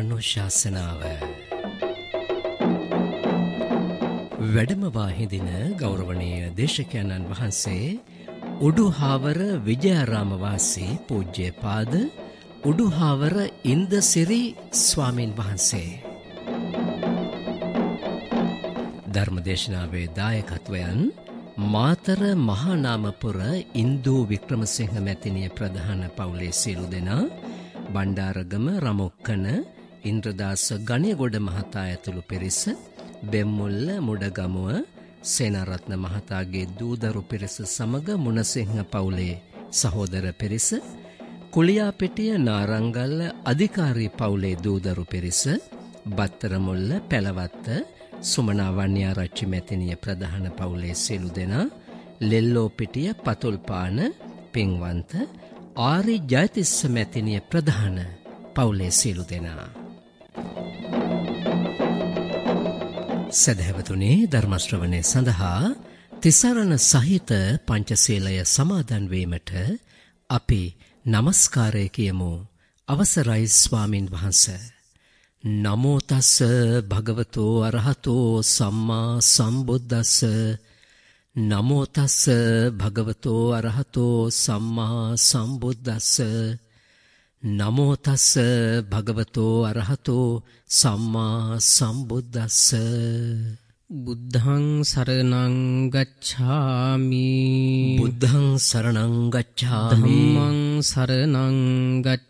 අනුශාසනාව වැඩමවා හිඳින ගෞරවනීය දේශකයන්න් වහන්සේ උඩුහාවර විජයාරාම වාසී පූජ්‍යපාද උඩුහාවර ඉන්දසිරි ස්වාමින් වහන්සේ ධර්මදේශනාවේ දායකත්වයන් මාතර මහානාමපුර ඉන්දු වික්‍රමසිංහ මැතිණිය ප්‍රධාන පවුලේ සියලු දෙනා බණ්ඩාරගම රමොක්කන ඉන්ද්‍රදාස ගණයගොඩ මහතා ඇතුළු පිරිස බෙම්මුල්ල මුඩගමුව සේනරත්න මහතාගේ දූදරු පිරිස සමග මුණසිංහ පවුලේ සහෝදර පිරිස කුලියාපිටිය නාරංගල්ල අධිකාරී පවුලේ දූදරු පිරිස බත්තරමුල්ල පැලවත්ත සුමනා වන්‍යාරච්චි මැතිනිය ප්‍රධාන පවුලේ සියලු දෙනා ලෙල්ලෝපිටිය පතුල්පාන පින්වන්ත ආරි ජයතිස්ස මැතිනිය ප්‍රධාන පවුලේ සියලු දෙනා සදහැවතුනේ ධර්මශ්‍රවණය සඳහා තිසරණ සහිත පංචශීලය සමාදන් වීමට අපි নমස්කාරය කියමු අවසරයි ස්වාමින් වහන්ස නමෝ තස් භගවතෝ අරහතෝ සම්මා සම්බුද්දස්ස නමෝ තස් භගවතෝ අරහතෝ සම්මා සම්බුද්දස්ස නමෝ තස්ස භගවතෝ අරහතෝ සම්මා සම්බුද්දස්ස බුද්ධං සරණං ගච්ඡාමි බුද්ධං සරණං ගච්ඡාමි ධම්මං සරණං ගච්ඡාමි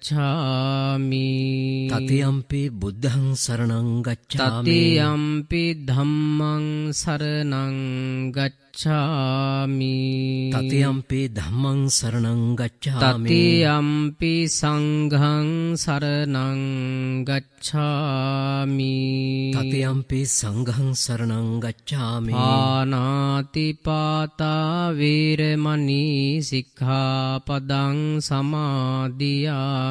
ගච්ඡාමි තතියම්පි බුද්ධං සරණං ගච්ඡාමි තතියම්පි ධම්මං සරණං ගච්ඡාමි තතියම්පි ධම්මං සරණං ගච්ඡාමි තතියම්පි සංඝං සරණං ගච්ඡාමි තතියම්පි සංඝං සරණං ගච්ඡාමි ආනාති පාතා වීරමණී සික්ඛාපදං සමාදියා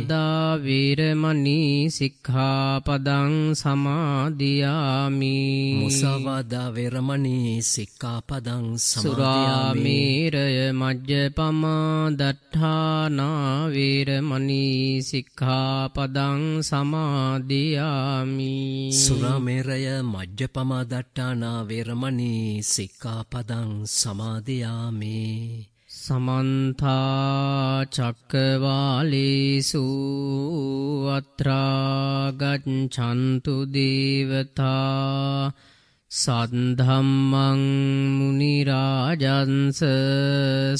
සදා වීරමණී සික්ඛාපදං සමාදියාමි මුසවදා වීරමණී සික්ඛාපදං සමාදියාමි සුරාමීරය මජ්ජපමා දට්ඨානා වීරමණී සික්ඛාපදං සමාදියාමි සුරාමීරය මජ්ජපමා දට්ඨානා වීරමණී සික්ඛාපදං සමාදියාමි සමන්තා චක්කවාලේසු අත්‍රාගච්ඡන්තු දේවතා සද්ධම්මං මුනි රාජන්ස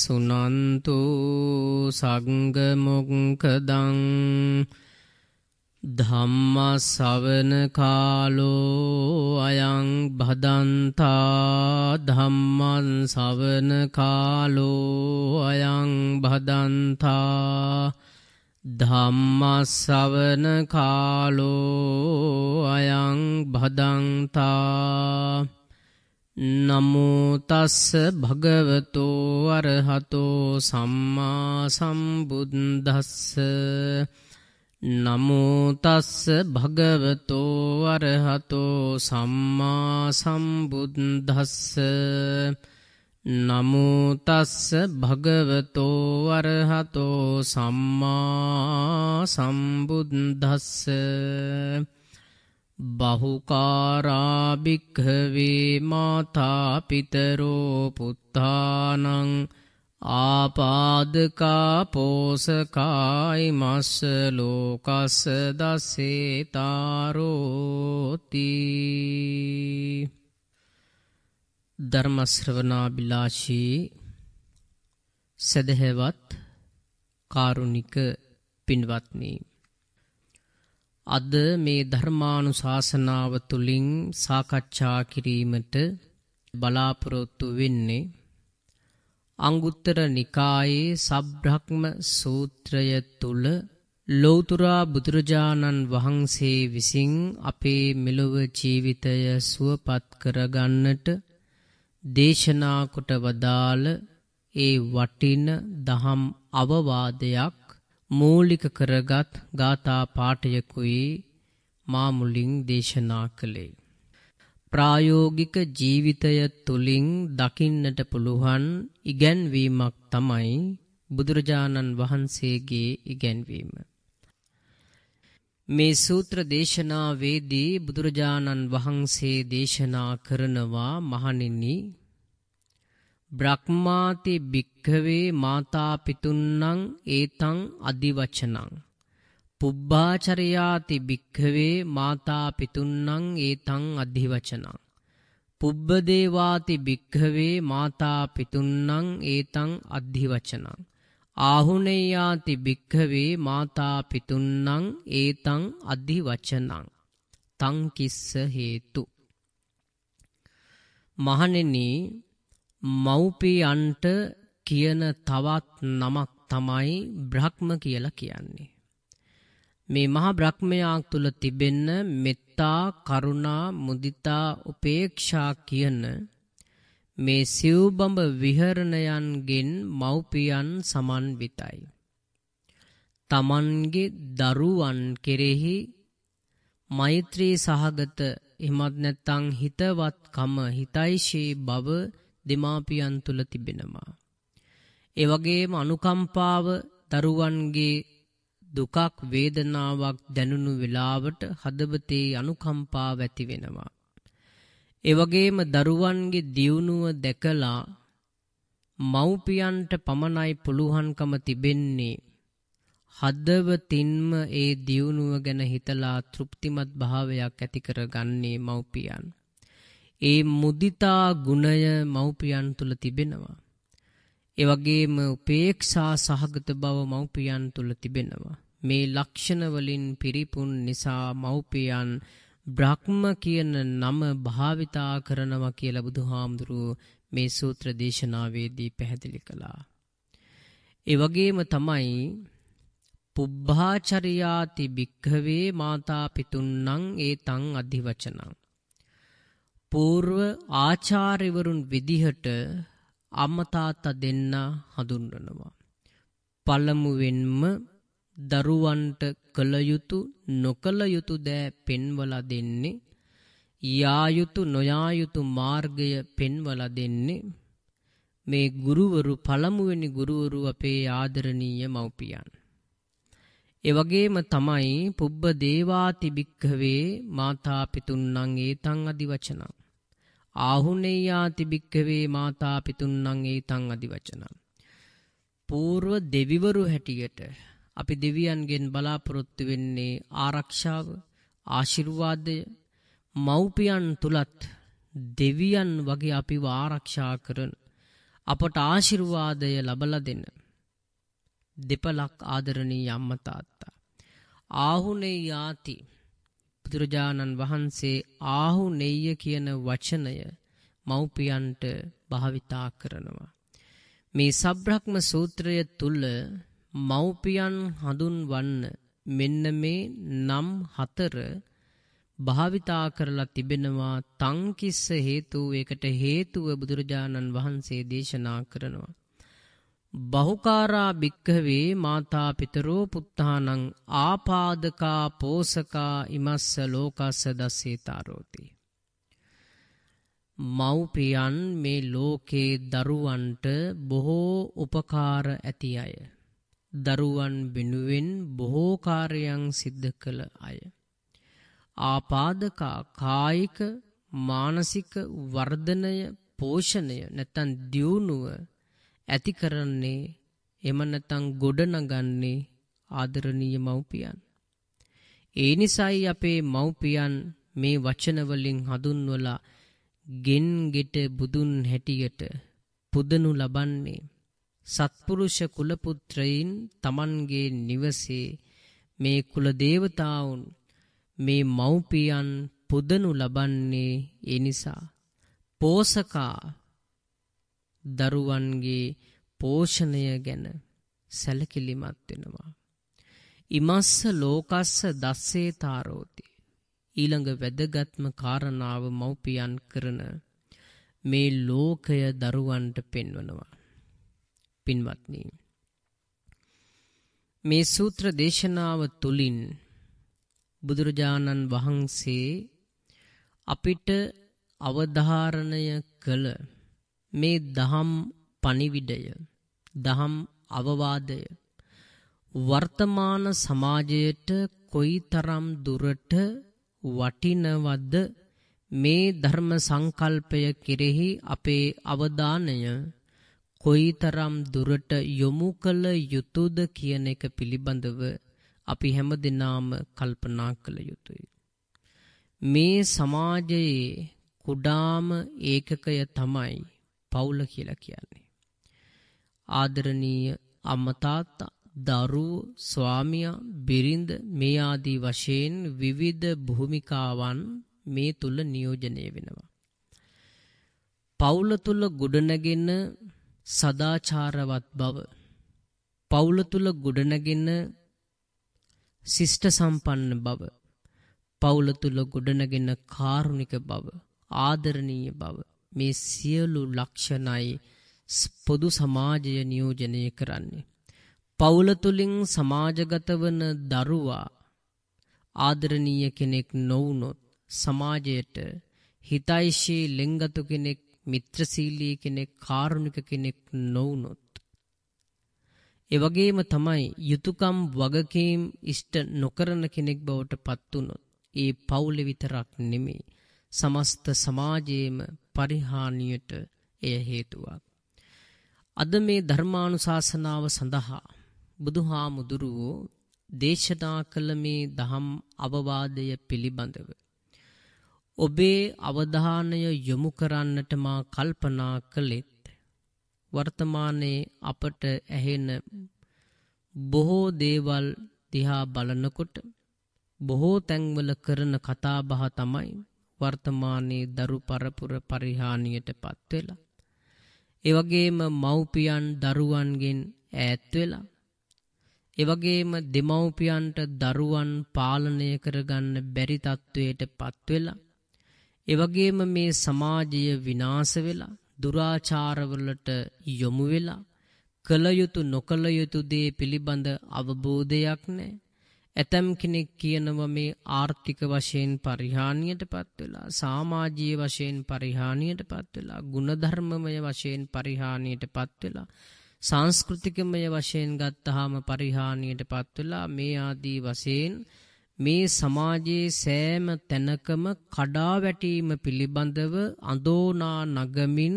සුනන්තු සංග මොක්ඛදං ධම්මා සවන කාලෝ අයං භදන්තා ධම්මං සවන කාලෝ අයං භදන්තා ධම්මා සවන කාලෝ අයං භදන්තා නමෝ තස්ස භගවතෝ අරහතෝ සම්මා සම්බුද්දස්ස නමුතස්ස භගවතෝ අරහතෝ සම්මා සම්බුද්ධස්ස නමුතස්ස භගවතෝ අරහතෝ සම්මා සම්බුද්ධස්ස බහුකාරාභික්හවේ මාතාපිතරෝ පුත්තානං ආපාදකා පෝසකායි මස්ස ලෝකස්ස දස්සේ තාරෝති ධර්ම ශ්‍රවණා බිලාශී සදහෙවත් කාරුණික පින්වත්නි අද මේ ධර්මානුශාසනාව තුලින් සාකච්ඡා කිරීමට බලාපොරොත්තු වෙන්නේ අංගුත්තර නිකායේ සබ්‍රහ්ම සූත්‍රය තුල ලෞතුරා බුදුරජාණන් වහන්සේ විසින් අපේ මෙලොව ජීවිතය සුවපත් කරගන්නට දේශනා කොට වදාළ ඒ වටින දහම් අවවාදයක් මූලික කරගත් ගාථා පාඨයකුයි මා මුලින් දේශනා කළේ ප්‍රායෝගික ජීවිතය තුලින් දකින්නට පුළුවන් ඉගැන්වීමක් තමයි බුදුරජාණන් වහන්සේගේ ඉගැන්වීම. මේ සූත්‍ර දේශනාවේදී බුදුරජාණන් වහන්සේ දේශනා කරනවා මහණෙනි බ්‍රහ්මාති භික්ඛවේ මාතා පිතුන්නං ඒතං අදිවචනං පුබ්බාචරයාති භික්ඛවේ මාතා පිතුන්නං ඒතං අධිවචනං පුබ්බදේවාති භික්ඛවේ මාතා පිතුන්නං ඒතං අධිවචනං ආහුනේයාති භික්ඛවේ මාතා පිතුන්නං ඒතං අධිවචනං තං කිස්ස හේතු මහණෙනි මව්පියන්ට කියන තවත් නමක් තමයි බ්‍රහ්ම කියලා කියන්නේ මේ මහා බ්‍රහ්මයාක් තුල තිබෙන්න මෙත්තා කරුණා මුදිතා උපේක්ෂා කියන මේ සිව්බඹ විහරණයන්ගෙන් මව්පියන් සමන්විතයි. තමන්ගේ දරුවන් කෙරෙහි මෛත්‍රී සහගත එමත් නැත්නම් හිතවත්කම හිතයිශී බව දෙමාපියන් තුල තිබෙනවා. ඒ වගේම අනුකම්පාව දරුවන්ගේ දුකක් වේදනාවක් දැනුණු වෙලාවට හදවතේ අනුකම්පාව ඇති වෙනවා. ඒ වගේම දරුවන්ගේ දියුණුව දැකලා මව්පියන්ට පමණයි පුළුවන්කම තිබෙන්නේ හදවතින්ම ඒ දියුණුව ගැන හිතලා තෘප්තිමත් භාවයක් ඇති කරගන්නේ මව්පියන්. ඒ මුදිතා ගුණය මව්පියන් තුල තිබෙනවා. ඒ වගේම උපේක්ෂා සහගත බව මව්පියන් තුල තිබෙනවා. මේ ලක්ෂණ වලින් පිරිපුන් නිසා මව්පියන් බ්‍රහ්ම කියන නම භාවිතා කරනවා කියලා බුදුහාමුදුරුව මේ සූත්‍ර දේශනාවේදී පැහැදිලි කළා. ඒ වගේම තමයි පුබ්බාචරියාති භික්ඛවේ මාතා පිතුන්නම් ඒතං අධිවචනං పూర్ව ආචාර්යවරුන් විදිහට අම්මතාත්ත දෙන්න හඳුන්වනවා. පළමුවෙන්ම දරුවන්ට කළයුතු නොකළයුතු දෑ පෙන්වල දෙන්නේ යායුතු නොයායුතු මාර්ගය පෙන්වල දෙන්නේ මේ ගුරුවරු පළමුවෙනි ගුරුවරු අපේ ආදරණීය මව්පියන්. එවගේම තමයි පුබ්බ දේවාති භික්ඛවේ මාතා පිතුන්නං ඒතං අදි වචනං ආහුනෙයාති භික්කවේ මාතා පිතුන්නං ඒතං අදි වචනම්. పూర్ව දෙවිවරු හැටියට අපි දෙවියන්ගෙන් බලාපොරොත්තු වෙන්නේ ආරක්ෂාව, ආශිර්වාදය, මව්පියන් තුලත් දෙවියන් වගේ අපිව ආරක්ෂා කරන අපට ආශිර්වාදය ලබලා දෙන දෙපලක් ආදරණීය අම්මා තාත්තා ආහුනේ යාති බුදුරජාණන් වහන්සේ ආහු නෙය්‍ය කියන වචනය මව්පියන්ට භාවිතා කරනවා. මේ සබ්‍රහ්ම සූත්‍රය තුල මව්පියන් හඳුන්වන්න මෙන්න මේ නම් හතර භාවිතා කරලා තිබෙනවා තංකිස්ස හේතු ඒකට හේතුව බුදුරජාණන් වහන්සේ දේශනා කරනවා. බහුකාරා භික්ඛවේ මාතා පිතරෝ පුත්තානං ආපාදකා පෝසකා ඉමස්ස ලෝකස්ස දස්සේතාරෝති මව්පියන් මේ ලෝකේ දරුවන්ට බොහෝ උපකාර ඇති අය දරුවන් වෙනුවෙන් බොහෝ කාර්යයන් සිද්ධ කළ අය ආපාදකා කායික මානසික වර්ධනය පෝෂණය නැත්නම් දියුණුව ඇති කරන්නේ එම නැත්නම් ගොඩනගන්නේ ආදරණීය මව්පියන්. ඒ නිසායි අපේ මව්පියන් මේ වචන වලින් හඳුන්වලා ගෙන් ගෙට බුදුන් හැටියට පුදනු ලබන්නේ සත්පුරුෂ කුල පුත්‍රයින් Tamanගේ නිවසේ මේ කුල දේවතාවුන් මේ මව්පියන් පුදනු ලබන්නේ ඒ නිසා පෝසකා දරුවන්ගේ පෝෂණය ගැන සැලකිලිමත් වෙනවා. ඉමස්ස ලෝකස්ස දස්සේ තාරෝති. ඊළඟ වැදගත්ම කාරණාව මව්පියන් කරන මේ ලෝකය දරුවන්ට පෙන්වනවා. පින්වත්නී. මේ සූත්‍ර දේශනාව තුළින් බුදුරජාණන් වහන්සේ අපිට අවධාරණය කළ මේ දහම් පණිවිඩය දහම් අවවාදය වර්තමාන සමාජයට කොයිතරම් දුරට වටිනවද මේ ධර්ම සංකල්පය කෙරෙහි අපේ අවධානය කොයිතරම් දුරට යොමු කළ යුතුද කියන එක පිළිබඳව අපි හැමදෙනාම කල්පනා කළ යුතුයි. මේ සමාජයේ කුඩාම ඒකකය තමයි පවුල කියලා කියන්නේ. ආදරණීය අම්මතාත්තා දරුව ස්වාමියා බිරිඳ මේ ආදී වශයෙන් විවිධ භූමිකාවන් මේ තුල නියෝජනය වෙනවා. පවුල තුල ගොඩනගෙන සදාචාරවත් බව පවුල තුල ගොඩනගෙන ශිෂ්ට සම්පන්න බව පවුල තුල ගොඩනගෙන කාරුණික බව ආදරණීය බව මේ සියලු ලක්ෂණයි පොදු සමාජය නියෝජනය කරන්නේ. පවුල තුලින් සමාජගත වන දරුවා ආදරණීය කෙනෙක් නොවුනොත් සමාජයට හිතයිශී ලෙන්ගතු කෙනෙක් මිත්‍රශීලී කෙනෙක් කාරුණික කෙනෙක් නොවුනොත් ඒ වගේම තමයි යුතුයකම් වගකීම් ඉෂ්ට නොකරන කෙනෙක් බවට පත් වුනොත් ඒ පවුල විතරක් නෙමෙයි සමස්ත සමාජයේම පරිහානියට එය හේතුවක්. අද මේ ධර්මානුශාසනාව සඳහා බුදුහාමුදුරුවෝ දේශනා කළ මේ දහම් අවවාදය පිළිබඳව ඔබේ අවධානය යොමු කරන්නට මා කල්පනා කළෙත් වර්තමානයේ අපට ඇහෙන බොහෝ දේවල් දිහා බලනකොට බොහෝ තැන්වල කරන කතාබහ තමයි වර්තමානයේ දරු පරපුර පරිහානියට පත්වෙලා. එවගේම මව්පියන් දරුවන්ගෙන් ඈත්වෙලා. එවගේම දෙමව්පියන්ට දරුවන් පාලනය කරගන්න බැරිතත්ත්වයට පත්වෙලා. එවගේම මේ සමාජය විනාස වෙලා දුරාචාරවලට යොමු වෙලා කළයුතු නොකළයුතු දේ පිළිබඳ අවබෝධයක් නෑ. ඇතැම් කෙනෙක් කියනව මේ ආර්ථික වශයෙන් පරිහානියට පත්වෙලා සාමාජීය වශයෙන් පරිහානියට පත්වෙලා ගුණධර්මමය වශයෙන් පරිහානියට පත්වෙලා සංස්කෘතිකමය වශයෙන් ගත්තහාම පරිහානියට පත්වෙලා මේ ආදී වශයෙන් මේ සමාජයේ සෑම තැනකම කඩා වැටීම පිළිබඳව අඳෝනා නගමින්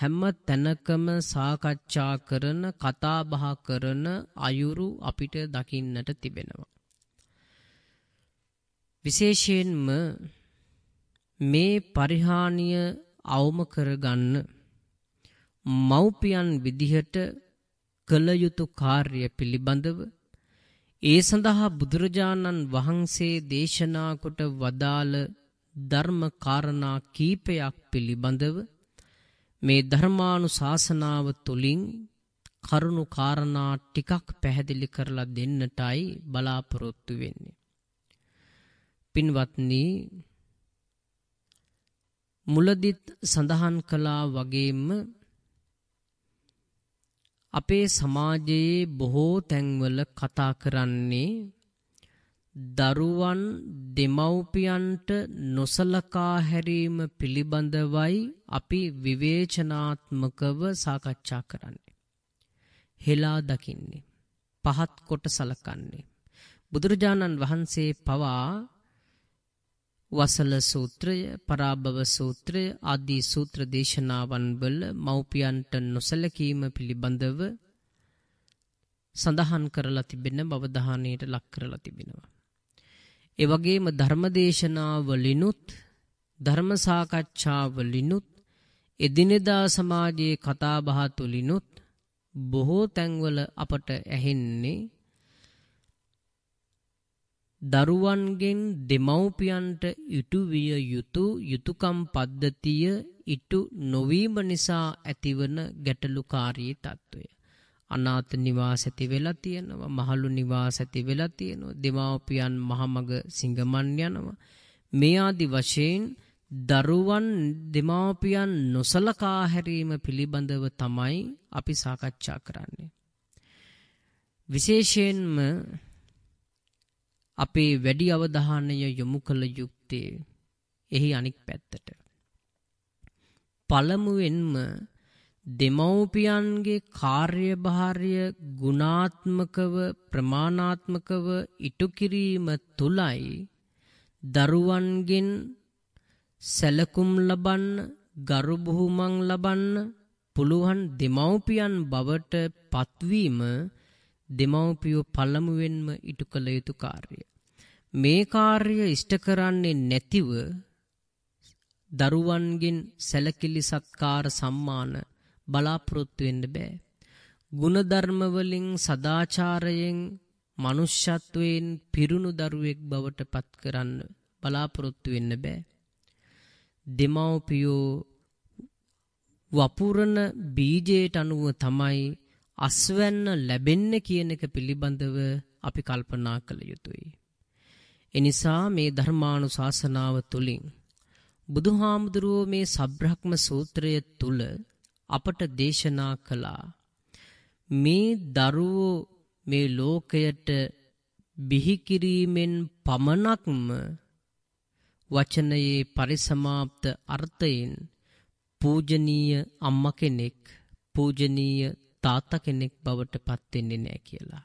හැම තැනකම සාකච්ඡා කරන කතා බහ කරන අයුරු අපිට දකින්නට තිබෙනවා. විශේෂයෙන්ම මේ පරිහානිය අවම කරගන්න මව්පියන් විදිහට කළ යුතු කාර්ය පිළිබඳව ඒ සඳහා බුදුරජාණන් වහන්සේ දේශනා කොට වදාළ ධර්ම කාරණා කීපයක් පිළිබඳව මේ ධර්මානුශාසනාව තුළින් කරුණු කාරණා ටිකක් පැහැදිලි කරලා දෙන්නටයි බලාපොරොත්තු වෙන්නේ. පින්වත්නි මුලදිත් සඳහන් කළා වගේම අපේ සමාජයේ බොහෝ තැන්වල කතා කරන්නේ දරුවන් දෙමව්පියන්ට නොසලකා හැරීම පිළිබඳවයි අපි විවේචනාත්මකව සාකච්ඡා කරන්නේ. හෙලා දකින්නේ. පහත් කොට සලකන්නේ. බුදුරජාණන් වහන්සේ පවා වසල සූත්‍රය, පරාභව සූත්‍රය ආදී සූත්‍ර දේශනාවන් වල මව්පියන්ට නොසලකීම පිළිබඳව සඳහන් කරලා තිබෙන බව දහානයට ලක් කරලා තිබෙනවා. ඒ වගේම ධර්මදේශනාවලිනුත් ධර්ම සාකච්ඡාවලිනුත් එදිනෙදා සමාජයේ කතා බහ තුලිනුත් බොහෝ තැන්වල අපට ඇහෙන්නේ දරුවන්ගෙන් දෙමව්පියන්ට ඉටු විය යුතු යුතුයකම් පද්ධතිය ඉටු නොවීම නිසා ඇතිවන ගැටලුකාරී తত্ত্বය අනාත නිවාස ඇති වෙලා තියෙනවා මහලු නිවාස ඇති වෙලා තියෙනවා දෙමාපියන් මහමග සිඟමන් යනවා මේ ආදි වශයෙන් දරුවන් දෙමාපියන් නොසලකා හැරීම පිළිබඳව තමයි අපි සාකච්ඡා කරන්නේ විශේෂයෙන්ම අපේ වැඩි අවධානය යොමු කළ යුත්තේ එහි අනික් පැත්තට පළමුවෙන්ම දෙමව්පියන්ගේ කාර්යභාරය ගුණාත්මකව ප්‍රමාණාත්මකව ඉටු කිරීම තුලයි දරුවන්ගෙන් සැලකුම් ලබන්න ගරු බුහුමන් ලබන්න පුළුවන් දෙමව්පියන් බවට පත්වීම දෙමව්පියෝ පළමුවෙන්ම ඉටු කළ යුතු කාර්යය. මේ කාර්ය ඉෂ්ට කරන්නේ නැතිව දරුවන්ගෙන් සැලකිලි සත්කාර සම්මාන බලාපොරොත්තු වෙන්න බෑ. ಗುಣධර්ම වලින් සදාචාරයෙන් මනුෂ්‍යත්වයෙන් පිරුණු දරුවෙක් බවට පත් කරන්න බලාපොරොත්තු වෙන්න බෑ. දෙමව්පියෝ වපුරන බීජයට අනුව තමයි අස්වැන්න ලැබෙන්න කියන එක පිළිබඳව අපි කල්පනා කළ යුතුයි. එනිසා මේ ධර්මානු ශාසනාව තුළින් බුදුහාමුදුරුවෝ මේ සබ්‍රහ්ම සූත්‍රය තුළ අපට දේශනා කළා. මේ දරුවෝ මේ ලෝකයට බිහිකිරීමෙන් පමණක්ම වචනයේ පරිසමාප්ත අර්ථයෙන් පූජනීය අම්ම කෙනෙක් පූජනීය තාත්තා කෙනෙක් බවට පත් වෙන්නේ නැහැ කියලා.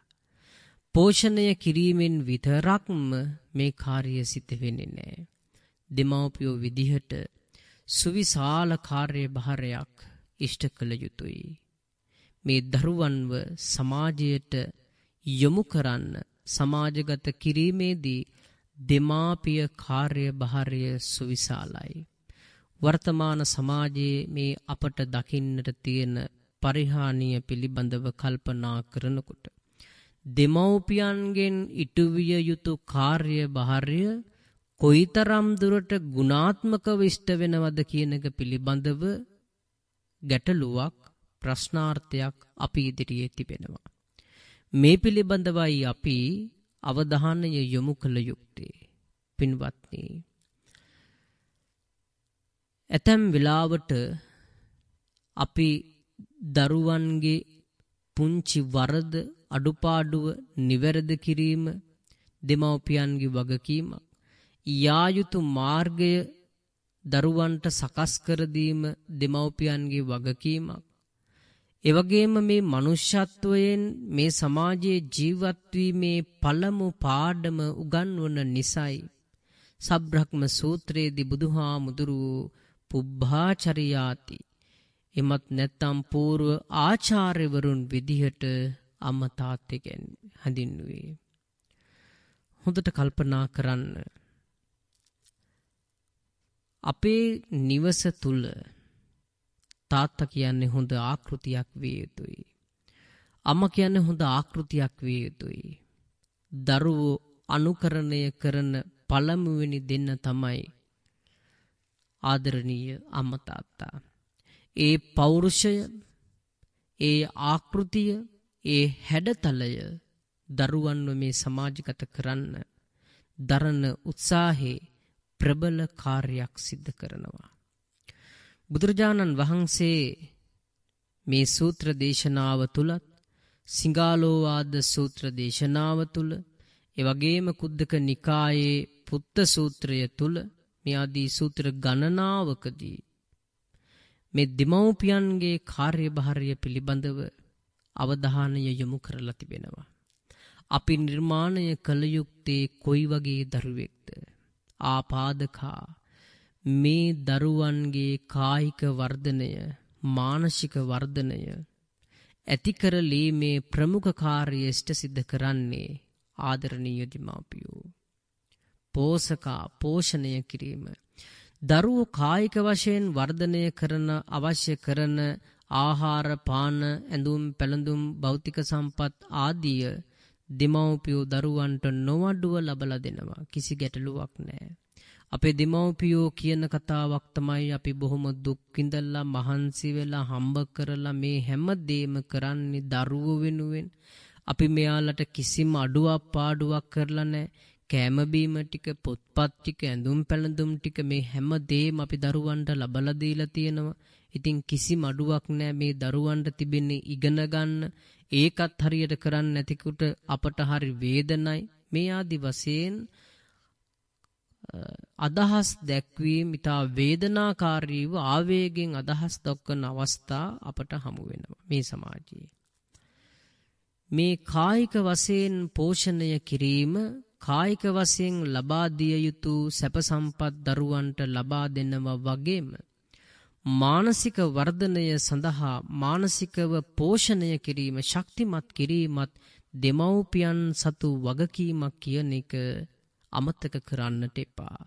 පෝෂණය කිරීමෙන් විතරක්ම මේ කාර්යය සිත වෙන්නේ නැහැ. දෙමව්පියෝ විදිහට සුවිශාල කාර්ය භාරයක් ඉෂ්ට කළ යුතුයි. මේ දරුවන්ව සමාජයට යොමු කරන්න සමාජගත කිරීමේදී දෙමාපිය කාර්යභාරය සුවිශාලයි. වර්තමාන සමාජයේ මේ අපට දකින්නට තියෙන පරිහානිය පිළිබඳව කල්පනා කරනකොට. දෙමව්පියන්ගෙන් ඉටුවිය යුතු කාර්යභාරය කොයිතරම් දුරට ගුණාත්මකව ඉෂ්ට වෙනවද කියන එක පිළිබඳව ගැටලුවක් ප්‍රශ්නාර්ථයක් අපි ඉදිරියේ තිබෙනවා. මේ පිළිබඳවයි අපි අවධානය යොමු කළ යුත්තේ. පින්වත්නි. ඇතැම් වෙලාවට අපි දරුවන්ගේ පුංචි වරද අඩුපාඩුව නිවැරද කිරීම දෙමව්පියන්ගේ වගකීමක් යා යුතු මාර්ගය දරුවන්ට සකස් කර දීම දෙමව්පියන්ගේ වගකීමක්. ඒ වගේම මේ මනුෂ්‍යත්වයෙන් මේ සමාජයේ ජීවත් වීමේ පළමු පාඩම උගන්වන නිසයි සබ්‍රහ්ම සූත්‍රයේදී බුදුහාමුදුරුවෝ පුබ්බාචරියාති එමත් නැත්නම් పూర్ව ආචාර්යවරුන් විදිහට අම්මා තාත්තෙන් හැඳින්නුවේ හොඳට කල්පනා කරන්න අපේ නිවස තුල තාත්තා කියන්නේ හොඳ ආකෘතියක් විය යුතුයි. අම්මා කියන්නේ හොඳ ආකෘතියක් විය යුතුයි. දරුවෝ අනුකරණය කරන පළමුවෙනි දෙන්න තමයි ආදරණීය අම්මා තාත්තා. ඒ පෞරුෂය, ඒ ආකෘතිය, ඒ හැඩතලය දරුවන්ව මේ සමාජගත කරන්න දරන උත්සාහේ ප්‍රබල කාර්යයක් සිද්ධ කරනවා. බුදුරජාණන් වහන්සේ මේ සූත්‍ර දේශනාව තුලත් සිංගාලෝවාද සූත්‍ර දේශනාව තුල ඒ වගේම කුද්දක නිකායේ පුත්ත සූත්‍රය තුල මේ ආදී සූත්‍ර ගණනාවකදී මේ දෙමව්පියන්ගේ කාර්යභාරය පිළිබඳව අවධානය යොමු කරලා තිබෙනවා. අපි නිර්මාණය කළ යුත්තේ කොයි වගේ දරුවෙක්ද? ආපාදකා මේ දරුවන්ගේ කායික වර්ධනය මානසික වර්ධනය ඇතිකර ලීමේ ප්‍රමුඛ කාර්යය ඉෂ්ට සිද්ධ කරන්නේ ආදරණීය දෙමාපියෝ පෝෂකා පෝෂණය කිරීම දරුවෝ කායික වශයෙන් වර්ධනය කරන අවශ්‍ය කරන ආහාර පාන ඇඳුම් පැළඳුම් භෞතික සම්පත් ආදී දෙමව්පියෝ දරුවන්ට නොවඩුව ලබලා දෙනවා. කිසි ගැටලුවක් නැහැ. අපේ දෙමව්පියෝ කියන කතාවක් තමයි අපි බොහොම දුක් විඳලා මහන්සි වෙලා හම්බ කරලා මේ හැම දෙයක්ම කරන්නේ දරුවෝ වෙනුවෙන්. අපි මෙයාලට කිසිම අඩුවක් පාඩුවක් කරලා නැහැ. කෑම බීම ටික පොත්පත් ටික ඇඳුම් පැළඳුම් ටික මේ හැම දෙයක්ම අපි දරුවන්ට ලබලා දීලා තියෙනවා. ඉතින් කිසිම අඩුවක් නැහැ මේ දරුවන්ට තිබෙන්නේ ඉගෙන ගන්න ඒකත් හරියට කරන්නේ නැතිකොට අපට හරි වේදනයි මේ ආදි වශයෙන් අදහස් දැක්වීම ඉතා වේදනාකාරීව ආවේගෙන් අදහස් දක්වන අවස්ථා අපට හමු වෙනවා මේ සමාජයේ මේ කායික වශයෙන් පෝෂණය කිරීම කායික වශයෙන් ලබා දිය යුතු සැප සම්පත් දරුවන්ට ලබා දෙනවා වගේම මානසික වර්ධනය සඳහා මානසිකව පෝෂණය කිරීම ශක්තිමත් කිරීමත් දෙමව්පියන් සතු වගකීමක් කියන එක අමතක කරන්නට එපා.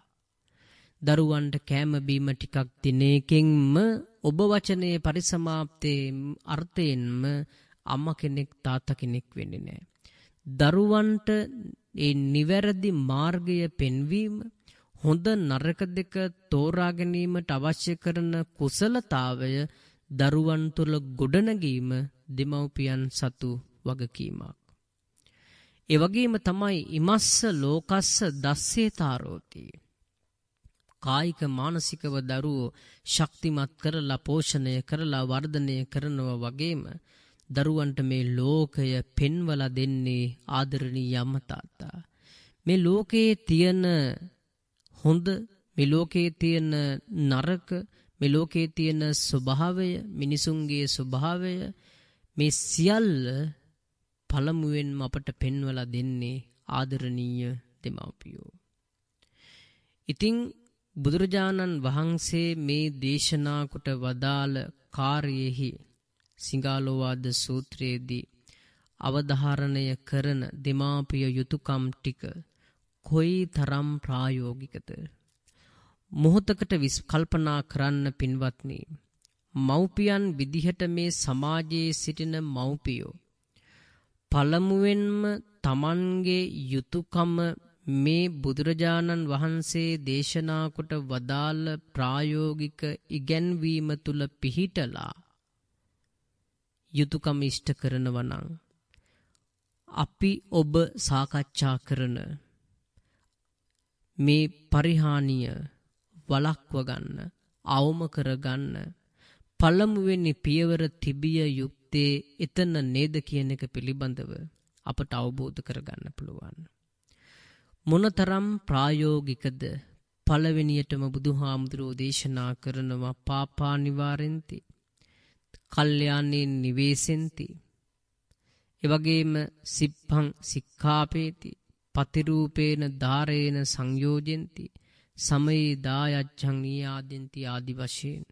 දරුවන්ට කෑම බීම ටිකක් දින එකෙන්ම ඔබ වචනේ පරිසමාප්තේ අර්ථයෙන්ම අම්මා කෙනෙක් තාත්තා කෙනෙක් වෙන්නේ නැහැ. දරුවන්ට ඒ නිවැරදි මාර්ගය පෙන්වීම හොඳ නරක දෙක තෝරා ගැනීමට අවශ්‍ය කරන කුසලතාවය දරුවන් තුළ ගොඩනැගීම දෙමව්පියන් සතු වගකීමක්. ඒ වගේම තමයි ඉමස්ස ලෝකස්ස දස්සේතාරෝති. කායික මානසිකව දරුවෝ ශක්තිමත් කරලා පෝෂණය කරලා වර්ධනය කරනවා වගේම දරුවන්ට මේ ලෝකය පෙන්වලා දෙන්නේ ආදරණීය අම්මා තාත්තා. මේ ලෝකයේ තියෙන හොඳ මේ ලෝකයේ තියෙන නරක මේ ලෝකයේ තියෙන ස්වභාවය මිනිසුන්ගේ ස්වභාවය මේ සියල්ල පළමුවෙන්ම අපට පෙන්වලා දෙන්නේ ආදරණීය දෙමව්පියෝ. ඉතින් බුදුරජාණන් වහන්සේ මේ දේශනා කොට වදාළ කාර්යෙහි සිඟාලෝවාද සූත්‍රයේදී අවධාරණය කරන දෙමාපිය යුතුයකම් ටික කොයි තරම් ප්‍රායෝගිකද මොහොතකට කල්පනා කරන්න පින්වත්නි මව්පියන් විදිහට මේ සමාජයේ සිටින මව්පියෝ පළමුවෙන්ම තමන්ගේ යුතුයකම මේ බුදුරජාණන් වහන්සේ දේශනා කොට වදාළ ප්‍රායෝගික ඉගැන්වීම තුල පිහිටලා යුතුයකම ඉෂ්ට කරනවා නම් අපි ඔබ සාකච්ඡා කරන මේ පරිහානිය වලක්වගන්න අවම කරගන්න පළමුවෙනි පියවර තිබිය යුත්තේ එතන නේද කියන එක පිළිබඳව අපට අවබෝධ කරගන්න පුළුවන්. මොනතරම් ප්‍රායෝගිකද පළවෙනියටම බුදුහාමුදුරෝ දේශනා කරනවා පාපා නිවාරෙන්ති. කල්යාණයෙන් නිවේසෙන්ති. එවගේම සිප්පං සික්ඛාපේති පතිරූපේන ධාරේන සංයෝජෙන්ති සමයේ දායච්ඡං නියාදෙන්ති ආදි වශයෙන්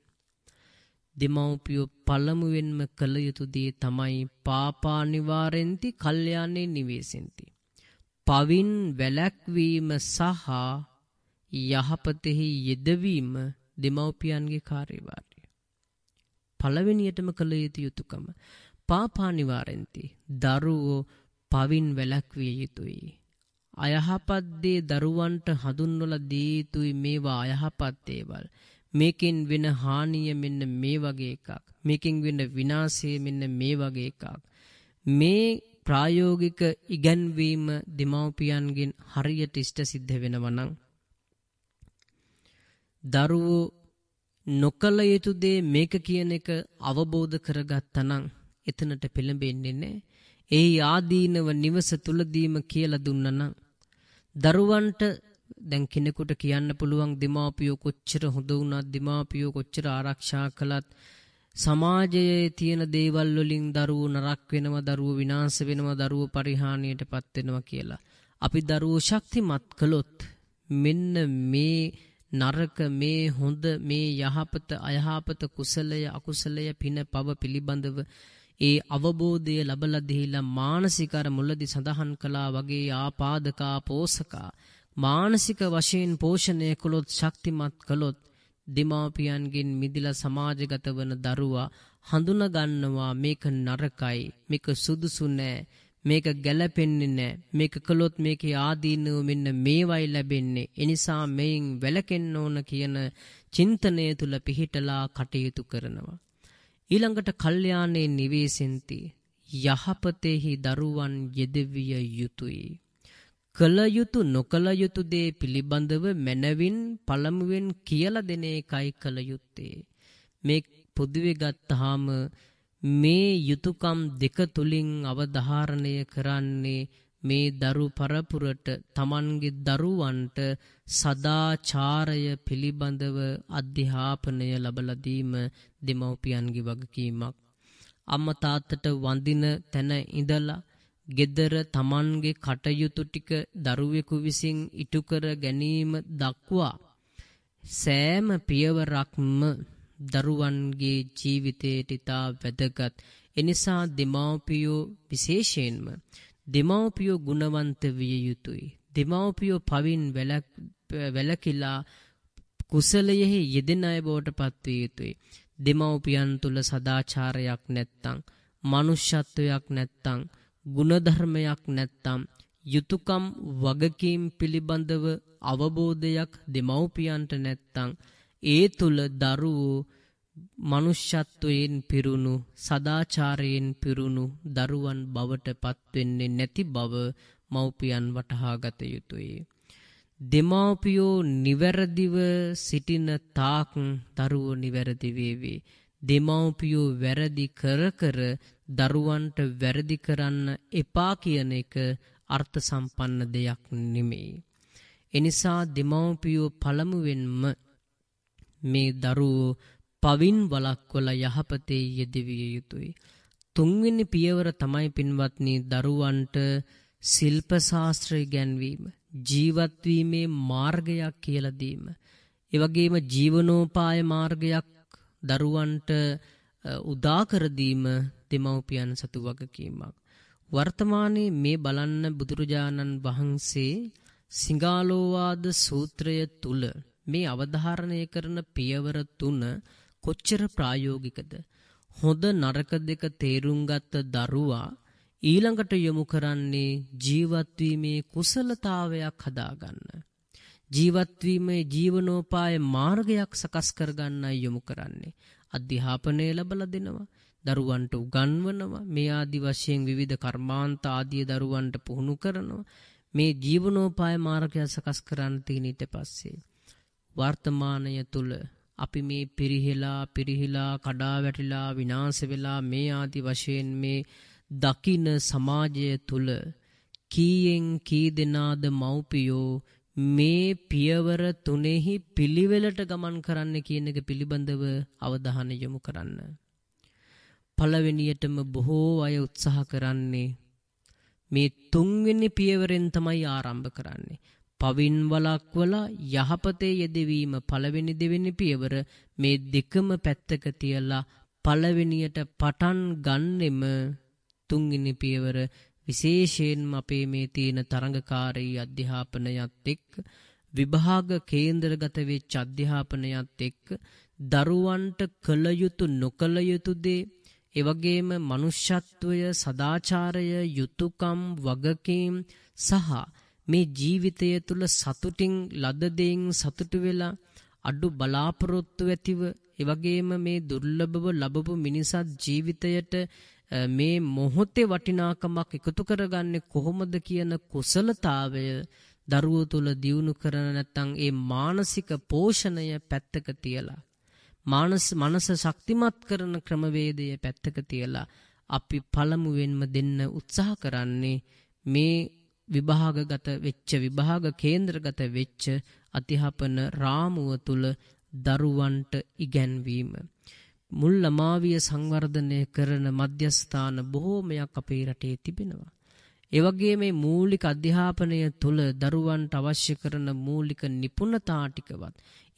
දෙමව්පියෝ පළමුවෙන්ම කළ යුතු දේ තමයි පාපානිවාරෙන්ති කල්යාණේ නිවේසෙන්ති පවින් වැළැක්වීම සහ යහපතෙහි යෙදවීම දෙමව්පියන්ගේ කාර්යභාරය පළවෙනියටම කළ යුතු යුතුයකම පාපානිවාරෙන්ති දරුවෝ පවින් වැළැක්විය යුතුයි අයහපත් දේ දරුවන්ට හඳුන්වලා දිය යුතුයි මේවා අයහපත් දේවල්. මේකෙන් වෙන හානිය මෙන්න මේ වගේ එකක්. මේකෙන් වෙන විනාශය මෙන්න මේ වගේ එකක්. මේ ප්‍රායෝගික ඉගැන්වීම දෙමව්පියන්ගෙන් හරියට ඉෂ්ට සිද්ධ වෙනවා නම් දරුවෝ නොකල යුතු දේ මේක කියන එක අවබෝධ කරගත්තා නම් එතනට පෙළඹෙන්නේ නැහැ. ඒ ආදීනව නිවස තුලදීම කියලා දුන්නා නම් දරුවන්ට දැන් කෙනෙකුට කියන්න පුළුවන් දෙමාපියෝ කොච්චර හොඳ වුණත් දෙමාපියෝ කොච්චර ආරක්ෂා කළත් සමාජයේ තියෙන දේවල් වලින් දරුවෝ නරක වෙනවා දරුවෝ විනාශ වෙනවා දරුවෝ පරිහානියටපත් වෙනවා කියලා. අපි දරුවෝ ශක්තිමත් කළොත් මෙන්න මේ නරක මේ හොඳ මේ යහපත අයහපත කුසලය අකුසලය පින පව පිළිබඳව ඒ අවබෝධය ලබලා දීලා මානසික අර මුලදි සඳහන් කළා වගේ ආපාදකා පෝසකා මානසික වශයෙන් පෝෂණය කළොත් ශක්තිමත් කළොත් දෙමාපියන්ගෙන් මිදිලා සමාජගත වන දරුවා හඳුනා ගන්නවා මේක නරකයි මේක සුදුසු නෑ මේක ගැලපෙන්නේ නෑ මේක කළොත් මේකේ ආදීනව මෙන්න මේවයි ලැබෙන්නේ එනිසා මෙයින් වැළකෙන්න ඕන කියන චින්තනය තුල පිහිටලා කටයුතු කරනවා ඊළඟට කල්යාණේ නිවේසෙන්ති යහපතෙහි දරුවන් යෙදවිය යුතුයි කළ යුතු නොකළ යුතු දේ පිළිබඳව මැනවින් පළමුවෙන් කියලා දෙන එකයි කළ යුත්තේ මේ පොදුවේ ගත්තාම මේ යුතුයකම් දෙක තුලින් අවධාරණය කරන්නේ මේ දරු පරපුරට තමන්ගේ දරුවන්ට සදාචාරය පිළිබඳව අධ්‍යාපනය ලබලා දීම දෙමව්පියන්ගේ වගකීමක්. අම්මා තාත්තට වඳින තැන ඉඳලා ගෙදර තමන්ගේ කටයුතු ටික දරුවෙකු විසින් ඉටු කර ගැනීම දක්වා සෑම පියවරක්ම දරුවන්ගේ ජීවිතයට ඉතා වැදගත් එනිසා දෙමාපියෝ විශේෂයෙන්ම දෙමව්පියෝ ගුණවන්ත විය යුතුයි. දෙමව්පියෝ පවින් වැළකීලා කුසලයෙහි යෙදෙන අය බවට පත්විය යුතුයි. දෙමව්පියන් තුල සදාචාරයක් නැත්තම්, මනුෂ්‍යත්වයක් නැත්තම්, ගුණධර්මයක් නැත්තම්, යුතුයකම් වගකීම් පිළිබඳව අවබෝධයක් දෙමව්පියන්ට නැත්තම්, ඒ තුල දරුවෝ මනුෂ්‍යත්වයෙන් පිරුණු සදාචාරයෙන් පිරුණු දරුවන් බවට පත්වෙන්නේ නැති බව මව්පියන් වටහාගත යුතුයි. දෙමාපියෝ නිවැරදිව සිටින තාක් දරුවෝ නිවැරදි වේවි. දෙමාපියෝ වැරදි කර කර දරුවන්ට වැරදි කරන්න එපා කියන එක අර්ථ සම්පන්න දෙයක් නෙමෙයි. එනිසා දෙමාපියෝ පළමුවෙන්ම මේ දරුවෝ පවින් වළක්වලා යහපතේ යෙදවිය යුතුයි. තුන්වෙනි පියවර තමයි පින්වත්නි දරුවන්ට ශිල්ප ශාස්ත්‍රය ඉගැන්වීම, ජීවත් වීමේ මාර්ගයක් කියලා දීම. ඒ වගේම ජීවනෝපාය මාර්ගයක් දරුවන්ට උදා කර දීම දෙමව්පියන් සතු වගකීමක්. වර්තමානයේ මේ බලන්න බුදුරජාණන් වහන්සේ සිඟාලෝවාද සූත්‍රය තුල මේ අවධාරණය කරන පියවර තුන කොච්චර ප්‍රායෝගිකද හොඳ නරක දෙක තේරුම් ගත්ත දරුවා ඊළඟට යොමු කරන්නේ ජීවත් වීමේ කුසලතාවයක් හදාගන්න ජීවත් වීමේ ජීවනෝපාය මාර්ගයක් සකස් කරගන්නයි යොමු කරන්නේ අධ්‍යාපනය ලැබලා දෙනවා දරුවන්ට උගන්වනවා මේ ආදි වශයෙන් විවිධ කර්මාන්ත ආදී දරුවන්ට පුහුණු කරනවා මේ ජීවනෝපාය මාර්ගය සකස් කරන්න තියෙන ඊට පස්සේ වර්තමානය තුල අපි මේ පිරිහෙලා පිරිහිලා කඩා වැටිලා විනාශ වෙලා මේ ආදි වශයෙන් මේ දකින සමාජය තුල කීයෙන් කී දෙනාද මව්පියෝ මේ පියවර තුනෙහි පිළිවෙලට ගමන් කරන්න කියන එක පිළිබඳව අවධානය යොමු කරන්න. පළවෙනියටම බොහෝ අය උත්සාහ කරන්නේ මේ තුන්වෙනි පියවරෙන් තමයි ආරම්භ කරන්නේ. පවින් වලක්වලා යහපතේ යෙදවීම පළවෙනි දෙවෙනි පියවර මේ දෙකම පැත්තක තියලා පළවෙනියට පටන් ගන්නෙම තුන්වෙනි පියවර විශේෂයෙන්ම අපේ මේ තියෙන තරඟකාරී අධ්‍යාපනයත් එක්ක විභාග කේන්ද්‍රගත වෙච්ච අධ්‍යාපනයත් එක්ක දරුවන්ට කළ යුතු නොකළ යුතු දේ එවගේම මනුෂ්‍යත්වය සදාචාරය යුතුයකම් වගකීම් සහ මේ ජීවිතය තුළ සතුටින් ලද දෙයින් සතුටු වෙලා අඩු බලාපොරොත්තු ඇතිව ඒ වගේම මේ දුර්ලභව ලැබපු මිනිසත් ජීවිතයට මේ මොහොතේ වටිනාකමක් එකතු කරගන්නේ කොහොමද කියන කුසලතාවය දරුවෝ තුල දියුණු කරන නැත්නම් ඒ මානසික පෝෂණය පැත්තක තියලා මානස මනස ශක්තිමත් කරන ක්‍රමවේදය පැත්තක තියලා අපි පළමුවෙන්ම දෙන්න උත්සාහ කරන්නේ මේ විභාගගත වෙච්ච විභාග කේන්ද්‍රගත වෙච්ච අධ්‍යාපන රාමුව තුල දරුවන්ට ඉගැන්වීම මුල් ළමාවිය සංවර්ධනය කරන මධ්‍යස්ථාන බොහෝමයක් අපේ රටේ තිබෙනවා. ඒ වගේ මේ මූලික අධ්‍යාපනය තුල දරුවන්ට අවශ්‍ය කරන මූලික නිපුණතා ටිකවත්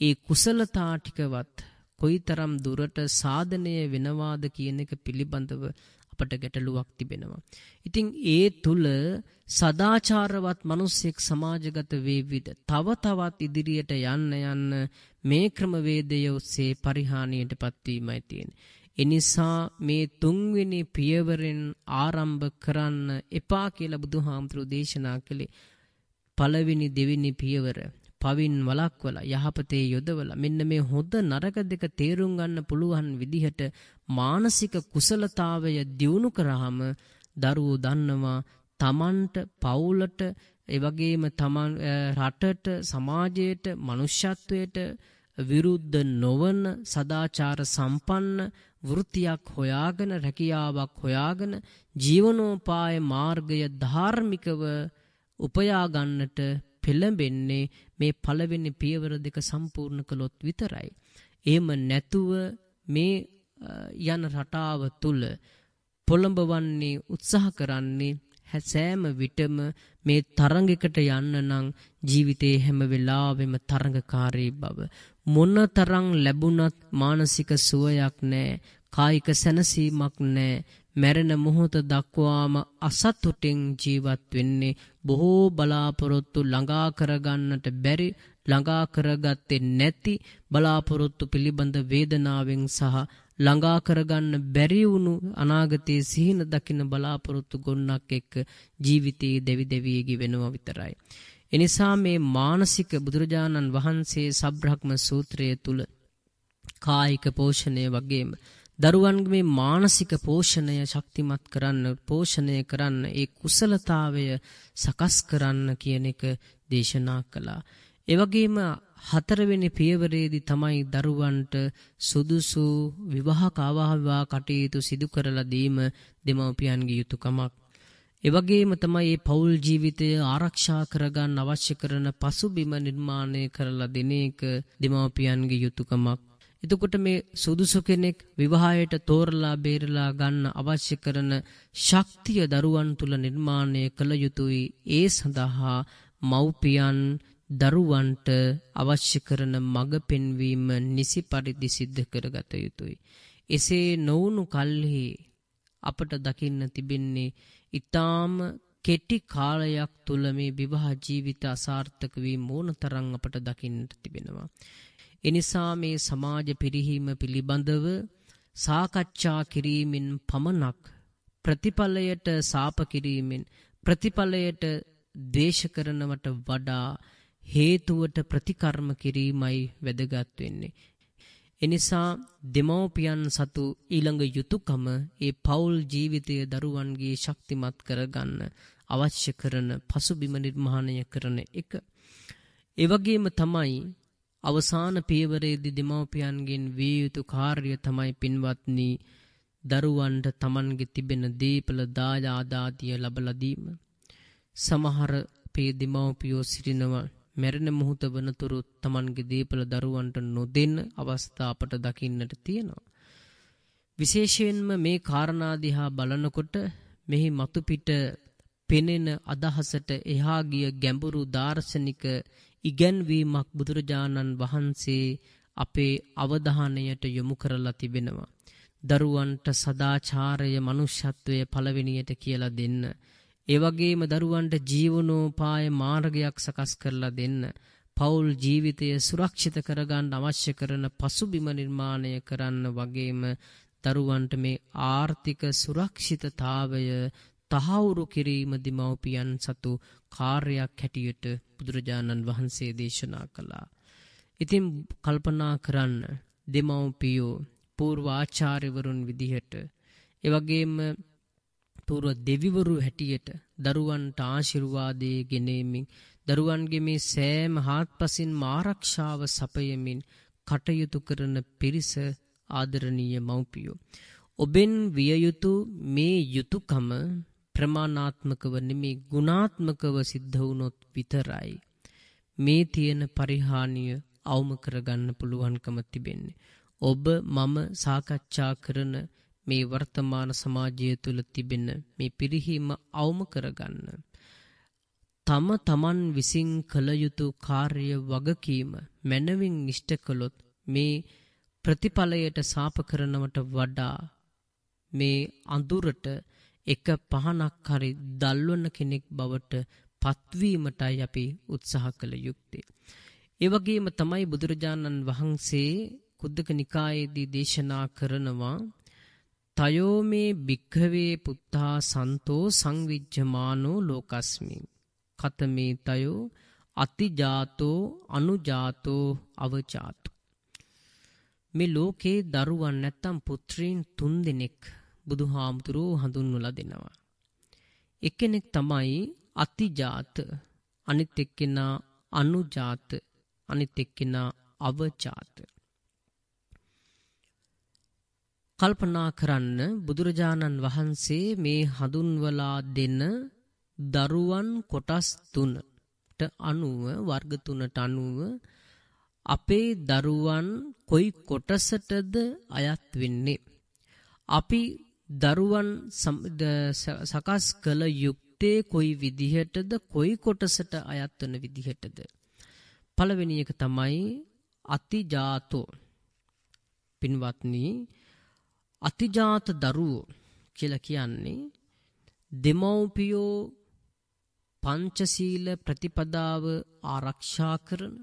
ඒ කුසලතා ටිකවත් කොයිතරම් දුරට සාධනය වෙනවාද කියන එක පිළිබඳව අපට ගැටලුවක් තිබෙනවා. ඉතින් ඒ තුල සදාචාරවත් මිනිසෙක් සමාජගත වේවිද? තව තවත් ඉදිරියට යන්න යන්න මේ ක්‍රමවේදය ඔස්සේ පරිහානියටපත් වීමයි තියෙන්නේ. එනිසා මේ තුන්වෙනි පියවරෙන් ආරම්භ කරන්න එපා කියලා බුදුහාමුදුරු දේශනා කළේ. පළවෙනි දෙවෙනි පියවර පවින් වලක්වලා යහපතේ යොදවලා මෙන්න මේ හොඳ නරක දෙක තේරුම් ගන්න පුළුවන් විදිහට මානසික කුසලතාවය දියුණු කරාම දරුවෝ දන්නවා තමන්ට පවුලට එවැගේම තමන් රටට සමාජයට මනුෂ්‍යත්වයට විරුද්ධ නොවන සදාචාර සම්පන්න වෘත්තියක් හොයාගෙන රැකියාවක් හොයාගෙන ජීවනෝපාය මාර්ගය ධාර්මිකව උපයා ගන්නට පෙළඹෙන්නේ මේ පළවෙනි පියවර දෙක සම්පූර්ණ කළොත් විතරයි. එහෙම නැතුව මේ යන රටාව තුළ පොළඹවන්නේ උත්සාහ කරන්නේ හැසෑම විටම මේ තරඟකට යන්න නම් ජීවිතේ හැම වෙලාවෙම තරඟකාරී බව මොන තරම් ලැබුණත් මානසික සුවයක් නැහැ කායික සැනසීමක් නැහැ මැරෙන මොහොත දක්වාම අසතුටින් ජීවත් වෙන්නේ බොහෝ බලාපොරොත්තු ළඟා කරගන්නට බැරි ළඟා කරගත්තේ නැති බලාපොරොත්තු පිළිබඳ වේදනාවෙන් සහ ළඟා කරගන්න බැරි වුණු අනාගතයේ සිහින දකින්න බලාපොරොත්තු ගොන්නක් එක්ක ජීවිතයේ දෙවි දෙවියගේ වෙනවා විතරයි. එනිසා මේ මානසික බුදුරජාණන් වහන්සේ සබ්‍රහ්ම සූත්‍රයේ තුල කායික පෝෂණය වගේම දරුවන්ගේ මේ මානසික පෝෂණය ශක්තිමත් කරන්න පෝෂණය කරන්න ඒ කුසලතාවය සකස් කරන්න කියන එක දේශනා කළා. ඒ වගේම හතරවෙනි පියවරේදී තමයි දරුවන්ට සුදුසු විවාහක ආවාහවා කටයුතු සිදු කරලා දීම දෙමව්පියන්ගේ යුතුයකමක්. ඒ වගේම තමයි මේ පෞල් ජීවිතය ආරක්ෂා කරගන්න අවශ්‍ය කරන පසුබිම නිර්මාණය කරලා දෙන එක දෙමව්පියන්ගේ යුතුයකමක්. එතකොට මේ සුදුසු කෙනෙක් විවාහයට තෝරලා බේරලා ගන්න අවශ්‍ය කරන ශක්තිය දරුවන් තුල නිර්මාණය කළ යුතුයි. ඒ සඳහා මව්පියන් දරුවන්ට අවශ්‍ය කරන මඟ පෙන්වීම නිසි පරිදි සිද්ධ කරගත යුතුයි. එසේ නොවුණු කල්හි අපට දකින්න තිබෙන්නේ ඉතාම කෙටි කාලයක් තුළ මේ විවාහ ජීවිත අසාර්ථක වී මෝන තරම් අපට දකින්නට තිබෙනවා. එනිසා මේ සමාජ පිරිහීම පිළිබඳව සාකච්ඡා කිරීමෙන් පමණක් ප්‍රතිඵලයට සාප කිරීමෙන් ප්‍රතිඵලයට දේශ කරනවට වඩා හේතුවට ප්‍රතිකර්ම කිරීමයි වැදගත් වෙන්නේ. එනිසා දෙමව්පියන් සතු ඊළඟ යුතුයකම ඒ පෞල් ජීවිතය දරුවන්ගේ ශක්තිමත් කරගන්න අවශ්‍ය කරන පසුබිම නිර්මාණය කරන එක. ඒ වගේම තමයි අවසාන පියවරේදී දෙමව්පියන්ගෙන් විය යුතු කාර්යය තමයි පින්වත්නි දරුවන්ට Tamange තිබෙන දීපල දායාද ආදිය ලබලා දීම. සමහර පේ දෙමව්පියෝ සිටිනවා මැරෙන මොහොත වනතුරු තමන්ගේ දීපල දරුවන්ට නොදෙන්න අවස්ථාපට දකින්නට තියෙනවා. විශේෂයෙන්ම මේ කාරණාදිහා බලනකොට මෙහි මතුපිට පෙනෙන අදහසට එහා ගිය ගැඹුරු දාර්ශනික ඉගැන්වීමක් බුදුරජාණන් වහන්සේ අපේ අවධානයට යොමු කරලා තිබෙනවා. දරුවන්ට සදාචාරය මනුෂ්‍යත්වය පළවෙනියට කියලා දෙන්න. ඒ වගේම දරුවන්ට ජීවනෝපාය මාර්ගයක් සකස් කරලා දෙන්න. පෞල් ජීවිතය සුරක්ෂිත කරගන්න අවශ්‍ය කරන පසුබිම නිර්මාණය කරන්න වගේම දරුවන්ට මේ ආර්ථික සුරක්ෂිතතාවය තහවුරු කිරීම දිමව්පියන් සතු කාර්යයක් හැටියට බුදුරජාණන් වහන්සේ දේශනා කළා. ඉතින් කල්පනා කරන්න දෙමව්පියෝ පූර්වාචාර්යවරුන් විදිහට එවගේම අපූර්ව දෙවිවරු හැටියට දරුවන්ට ආශිර්වාදයේ ගෙනෙමින් දරුවන්ගේ මේ සෑම හාත්පසින් ආරක්ෂාව සපයමින් කටයුතු කරන පිරිස ආදරණීය මව්පියෝ ඔබෙන් විය යුතු මේ යුතුයකම ප්‍රමාණාත්මකව නෙමේ ගුණාත්මකව සිද්ධ වුණොත් විතරයි මේ තියෙන පරිහානිය අවම කරගන්න පුළුවන්කම තිබෙන්නේ ඔබ මම සාකච්ඡා කරන මේ වර්තමාන සමාජය තුළ තිබෙන මේ පිරිහීම අවම කරගන්න. තම තමන් විසින් කළ යුතු කාර්ය වගකීම මැනවින් නිෂ්ට කළොත් මේ ප්‍රතිඵලයට සාප කරනවට වඩා මේ අඳුරට එක පහනක් හරි දල්වන කෙනෙක් බවට පත්වීමටයි අපි උත්සාහ කළ යුක්තේ. ඒවගේම තමයි බුදුරජාණන් වහන්සේ කුද්දක නිකායේදී දේශනා කරනවා තයෝ මේ භික්ඛවේ පුත්තා සන්තෝ සංවිජ්ජමානෝ ලෝකස්මි කතමේ තයෝ අතිජාතෝ අනුජාතෝ අවජාතෝ මේ ලෝකේ දරුවන් නැත්තම් පුත්‍රීන් තුන් දෙනෙක් බුදුහාමුදුරුවෝ හඳුන්වලා දෙනවා එක්කෙනෙක් තමයි අතිජාත අනිත් එක්කෙනා අනුජාත අනිත් එක්කෙනා අවජාත කල්පනා කරන්න බුදුරජාණන් වහන්සේ මේ හඳුන්වලා දෙන දරුවන් කොටස් තුනට අනුව වර්ග තුනට අනුව අපේ දරුවන් කොයි කොටසටද අයත් වෙන්නේ අපි දරුවන් සකස් කළ යුක්තේ කොයි විදිහටද කොයි කොටසට අයත් වන විදිහටද පළවෙනි එක තමයි අතිජාතෝ පින්වත්නි අතිජාත දරුවෝ කියලා කියන්නේ දෙමව්පියෝ පංචශීල ප්‍රතිපදාව ආරක්ෂා කරන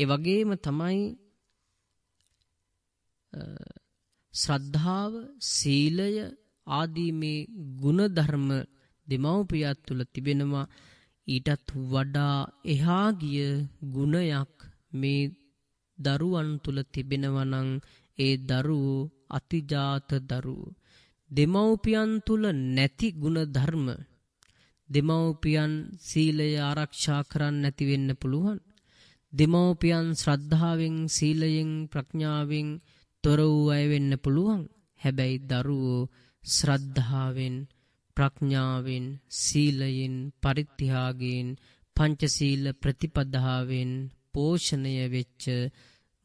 ඒ වගේම තමයි ශ්‍රද්ධාව සීලය ආදී මේ ಗುಣධර්ම දෙමව්පියත් තුල තිබෙනවා ඊටත් වඩා එහා ගිය ගුණයක් මේ දරුවන් තුල තිබෙනවා නම් ඒ දරුවෝ අතිජාත දරුවෝ දෙමව්පියන් තුල නැති ಗುಣධර්ම දෙමව්පියන් සීලය ආරක්ෂා කරන්න නැති වෙන්න පුළුවන් දෙමව්පියන් ශ්‍රද්ධාවෙන් සීලයෙන් ප්‍රඥාවෙන් තොර වූ අය වෙන්න පුළුවන් හැබැයි දරුවෝ ශ්‍රද්ධාවෙන් ප්‍රඥාවෙන් සීලයෙන් පරිත්‍යාගයෙන් පංචශීල ප්‍රතිපදාවෙන් පෝෂණය වෙච්ච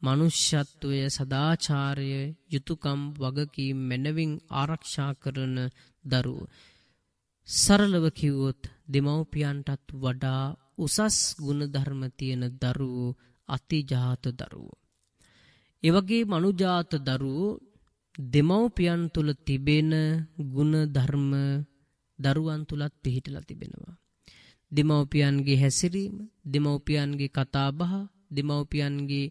මනුෂ්‍යත්වය සදාචාරය යුතුයකම් වගකීම් මැනවින් ආරක්ෂා කරන දරුවෝ සරලව කිව්වොත් දෙමව්පියන්ටත් වඩා උසස් ගුණධර්ම තියෙන දරුවෝ අතිජාත දරුවෝ. ඒ වගේ මනුජාත දරුවෝ දෙමව්පියන් තුල තිබෙන ගුණධර්ම දරුවන් තුලත් පිහිටලා තිබෙනවා. දෙමව්පියන්ගේ හැසිරීම, දෙමව්පියන්ගේ කතාබහ, දෙමව්පියන්ගේ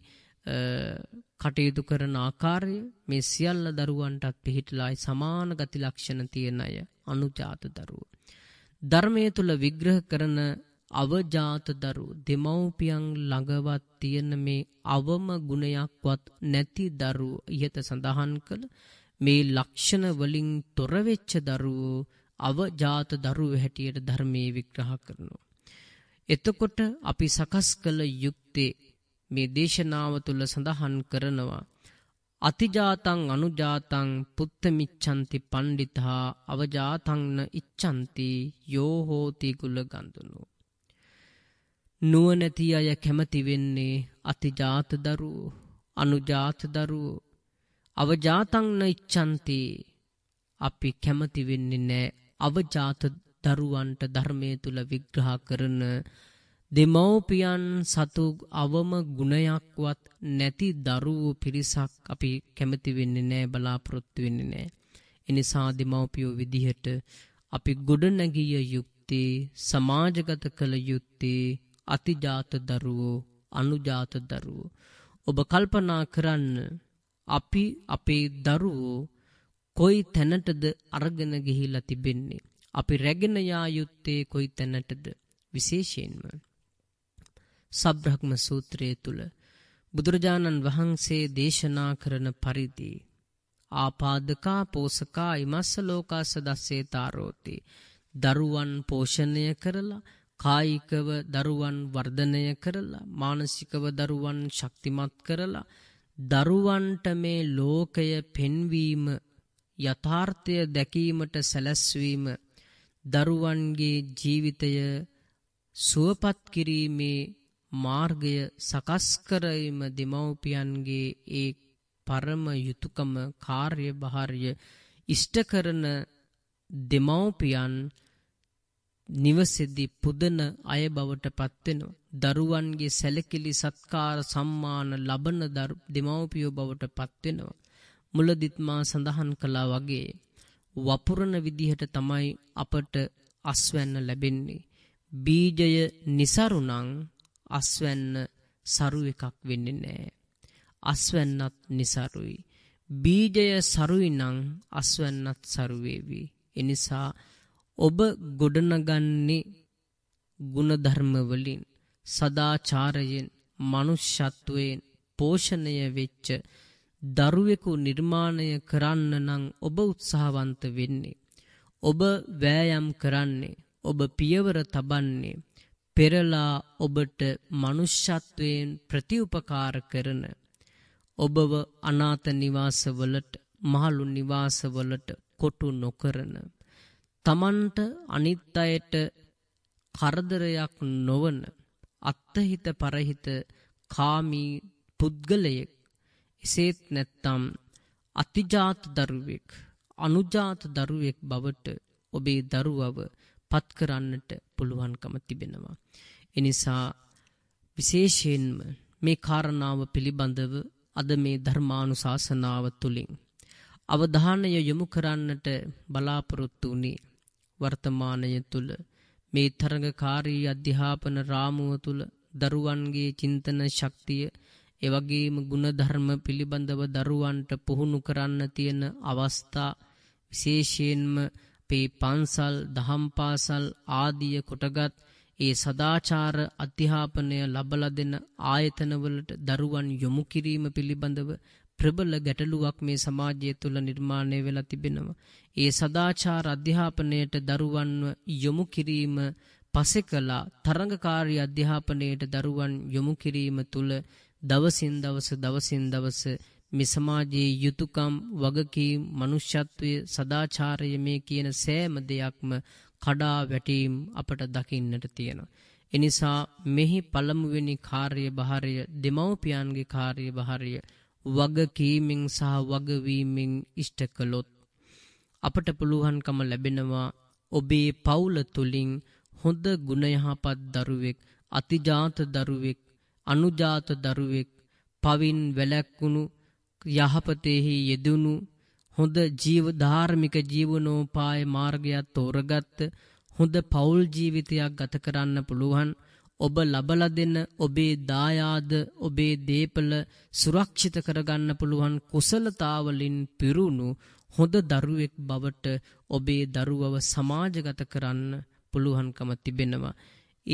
කටයුතු කරන ආකාරය මේ සියල්ල දරුවන්ටත් පිහිටලායි සමාන ගති ලක්ෂණ තියෙන අය අනුජාත දරුවෝ. ධර්මයේ තුල විග්‍රහ කරන අවජාත දරුවෝ දෙමව්පියන් ළඟවත් තියෙන මේ අවම ගුණයක්වත් නැති දරුවෝ ඉහත සඳහන් කළ මේ ලක්ෂණ වලින් තොර වෙච්ච දරුවෝ අවජාත දරුවෝ හැටියට ධර්මයේ විග්‍රහ කරනවා. එතකොට අපි සකස් කළ යුත්තේ මේ දේශනාව තුළ සඳහන් කරනවා. අතිජාතං අනුජාතං පුත්තමිච්ඡන්ති පණ්ඩිතා අවජාතංන ඉච්ඡන්ති යෝ හෝති කුල ගන්තුනු නුවණැති අය කැමති වෙන්නේ අතිජාත දරුවෝ අනුජාත දරුවෝ අවජාතංන ඉච්ඡන්ති අපි කැමති වෙන්නේ නැහැ අවජාත දරුවන්ට ධර්මයේ තුල විග්‍රහ කරන දෙමව්පියන් සතු අවම ගුණයක්වත් නැති දරුවෝ පිරිසක් අපි කැමති වෙන්නේ නැහැ බලාපොරොත්තු වෙන්නේ නැහැ. එනිසා දෙමව්පියෝ විදිහට අපි ගොඩනැගිය යුත්තේ සමාජගත කළ යුත්තේ අතිජාත දරුවෝ අනුජාත දරුවෝ. ඔබ කල්පනා කරන්න අපි අපේ දරුවෝ කොයි තැනටද අරගෙන ගිහිලා තිබෙන්නේ. අපි රැගෙන යා යුත්තේ කොයි තැනටද විශේෂයෙන්ම සබ්‍රහ්ම සූත්‍රය තුළ බුදුරජාණන් වහන්සේ දේශනා කරන පරිදි ආපාදකා පෝසකා ඉමස්ස ලෝකා සදස්සේ තාරෝති දරුවන් පෝෂණය කරලා කායිකව දරුවන් වර්ධනය කරලා මානසිකව දරුවන් ශක්තිමත් කරලා දරුවන්ට මේ ලෝකය පෙන්වීම යථාර්ථය දැකීමට සැලැස්වීම දරුවන්ගේ ජීවිතය සුවපත් කිරීමේ මාර්ගය සකස් කරවීම දෙමව්පියන්ගේ ඒ පරම යුතුයකම කාර්යභාර්ය ඉෂ්ට කරන දෙමව්පියන් නිවසේදී පුදන අය බවට පත් වෙනවා. දරුවන්ගේ සැලකිලි සත්කාර සම්මාන ලබන දෙමව්පියෝ බවට පත් වෙනවා. මුලදිත් මා සඳහන් කළා වගේ වපුරන විදිහට තමයි අපට අස්වැන්න ලැබෙන්නේ. බීජය નિસරුණං අස්වැන්න සරු එකක් වෙන්නේ නෑ. අස්වැන්නත් નિසරුයි. බීජය සරුයි නම් අස්වැන්නත් සරු වේවි. එනිසා ඔබ ගොඩනගන්නේ ಗುಣධර්ම වලින් සදාචාරයෙන් මනුෂ්‍යත්වයෙන් පෝෂණය වෙච්ච දරුවෙකු නිර්මාණය කරන්න නම් ඔබ උත්සාහවන්ත වෙන්නේ. ඔබ වෑයම් කරන්නේ. ඔබ පියවර තබන්නේ. පෙරලා ඔබට මනුෂ්‍යත්වයෙන් ප්‍රතිඋපකාර කරන ඔබව අනාත නිවාසවලට මහලු නිවාසවලට කොටු නොකරන තමන්ට අනිත් අයට කරදරයක් නොවන අත්හිත පරහිත කාමී පුද්ගලයෙක් එසේත් නැත්නම් අතිජාත දරුවෙක් අනුජාත දරුවෙක් බවට ඔබේ දරුවව පත් කරන්නට පුළුවන්කම තිබෙනවා. එනිසා විශේෂයෙන්ම මේ කාරණාව පිළිබඳව අද මේ ධර්මානු ශාසනාව තුළින්. අවධානය යොමු කරන්නට බලාපොරොත්තු වනේ වර්තමානය තුළ මේ තරඟකාරී අධ්‍යාපන රාමුව තුළ දරුවන්ගේ චින්තන ශක්තිය එවගේම ගුණධර්ම පිළිබඳව දරුවන්ට පුහුණු කරන්න තියෙන අවස්ථා විශේෂයෙන්ම අපේ පන්සල් දහම් පාසල් ආදිය කොටගත් ඒ සදාචාර අධ්‍යාපනය ලබල දෙන ආයතනවලට දරුවන් යොමු කිරීම පිළිබඳව ප්‍රබල ගැටලුවක් මේ සමාජය තුළ නිර්මාණය වෙලා තිබෙනවා. ඒ සදාචාර අධ්‍යාපනයට දරුවන්ව යොමු කිරීම පසෙ කලා තරඟකාරී අධ්‍යාපනයට දරුවන් යොමු කිරීම තුළ දවසින් දවස දවසින් දවස මේ සමාජයේ යුතුයකම් වගකීම් මනුෂ්‍යත්වය සදාචාරය මේ කියන සෑම දෙයක්ම කඩා වැටීම් අපට දකින්නට තියෙනවා. එනිසා මෙහි පළමුවෙනි කාර්ය භාරය දෙමව්පියන්ගේ කාර්ය භාරය වගකීමෙන් සහ වගවීමෙන් ඉෂ්ට කළොත් අපට පුළුවන්කම ලැබෙනවා ඔබේ පවුල තුලින් හොඳ ගුණ යහපත් දරුවෙක් අතිජාත දරුවෙක් අනුජාත දරුවෙක් පවින් වැළැක්වුණු යහපතෙහි යෙදුණු හොඳ ජීව ධාර්මික ජීවනෝපාය මාර්ගයක් තෝරගත් හොඳ පෞල් ජීවිතයක් ගත කරන්න පුළුවන් ඔබ ලබලා දෙන ඔබේ දායාද ඔබේ දීපල සුරක්ෂිත කරගන්න පුළුවන් කුසලතාවලින් පිරුණු හොඳ දරුවෙක් බවට ඔබේ දරුවව සමාජගත කරන්න පුළුවන්කම තිබෙනවා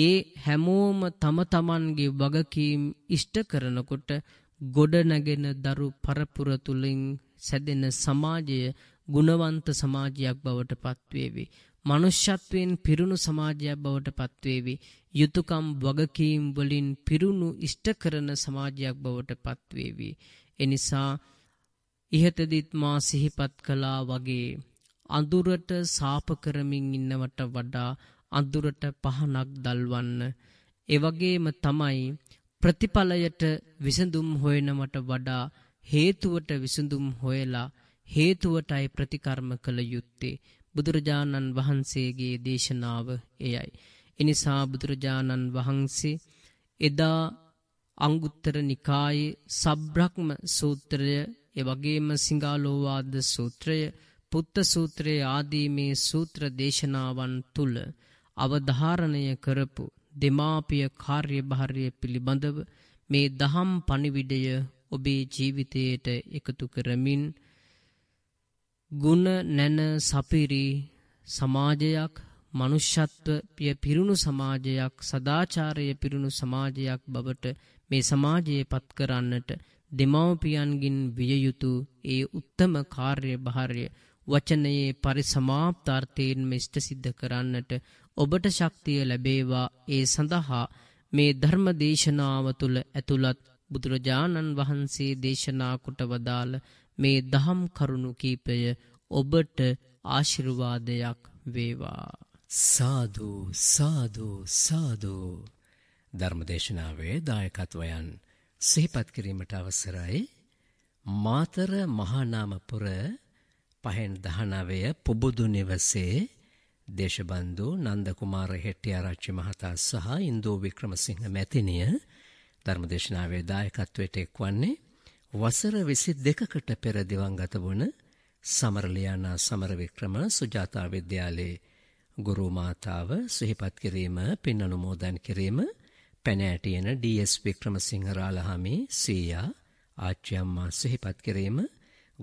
ඒ හැමෝම තම තමන්ගේ වගකීම් ඉෂ්ට කරනකොට ගොඩනැගෙන දරු පරපුර තුලින් සැදෙන සමාජය ගුණවන්ත සමාජයක් බවට පත්වේවි. මනුෂ්‍යත්වයෙන් පිරුණු සමාජයක් බවට පත්වේවි. යුතුයකම් වගකීම් වලින් පිරුණු ඉෂ්ට කරන සමාජයක් බවට පත්වේවි. එනිසා ඉහතදිත් මා සිහිපත් කළා වගේ අඳුරට සාප කරමින් ඉන්නවට වඩා අඳුරට පහනක් දල්වන්න. එවගේම තමයි ප්‍රතිඵලයට විසඳුම් හොයනවට වඩා හේතුවට විසඳුම් හොයලා හේතුවටයි ප්‍රතිකර්ම කළ යුත්තේ බුදුරජාණන් වහන්සේගේ දේශනාව එයයි. එනිසා බුදුරජාණන් වහන්සේ එදා අංගුත්තර නිකායේ සබ්‍රක්ම සූත්‍රය එවගේම සිංගාලෝවාද සූත්‍රය පුත්ත සූත්‍රයේ ආදී මේ සූත්‍ර දේශනාවන් තුල අවධාරණය කරපු දෙමාපිය කාර්යභාරය පිළිබඳව මේ දහම් පණිවිඩය ඔබේ ජීවිතයට එකතු කරමින් ගුණ නැන සපිරි සමාජයක් මනුෂ්‍යත්ව පිය පිරුණු සමාජයක් සදාචාරය පිරුණු සමාජයක් බවට මේ සමාජය පත් කරන්නට දෙමව්පියන්ගින් විය යුතු ඒ උත්තම කාර්යභාරය වචනයේ පරිසමාප්තාර්ථයෙන් මෙෂ්ට සිද්ධ කරන්නට ඔබට ශක්තිය ලැබේවා ඒ සඳහා මේ ධර්මදේශනාව තුළ ඇතුළත් බුදුරජාණන් වහන්සේ දේශනාකුට වදාළ මේ දහම් කරුණු කීපය ඔබට ආශිරුවාදයක් වේවා. සාධූ සාධූ සාධූ ධර්මදේශනාවේ දායකත්වයන් සිහිපත් කිරීමට අවසරයි මාතර මහානාමපුර පහෙන් දහනවය පුබුදු නිවසේ දේශබන්දු නන්දකුමාර හෙට්ටිආරච්චි මහතා සහ ඉන්දෝ වික්‍රමසිංහ මැතිණිය ධර්මදේශනාවේ දායකත්වයට එක්වන්නේ වසර 22කට පෙර දිවංගත වුණ සමරලියානා සමරවික්‍රම සුජාතා විද්‍යාලයේ ගුරු මාතාව සිහිපත් කිරීම පින් අනුමෝදන් කිරීම පැන ඇටියන ඩී.එස්. වික්‍රමසිංහ රාලහාමි සීයා ආච්චි අම්මා සිහිපත් කිරීම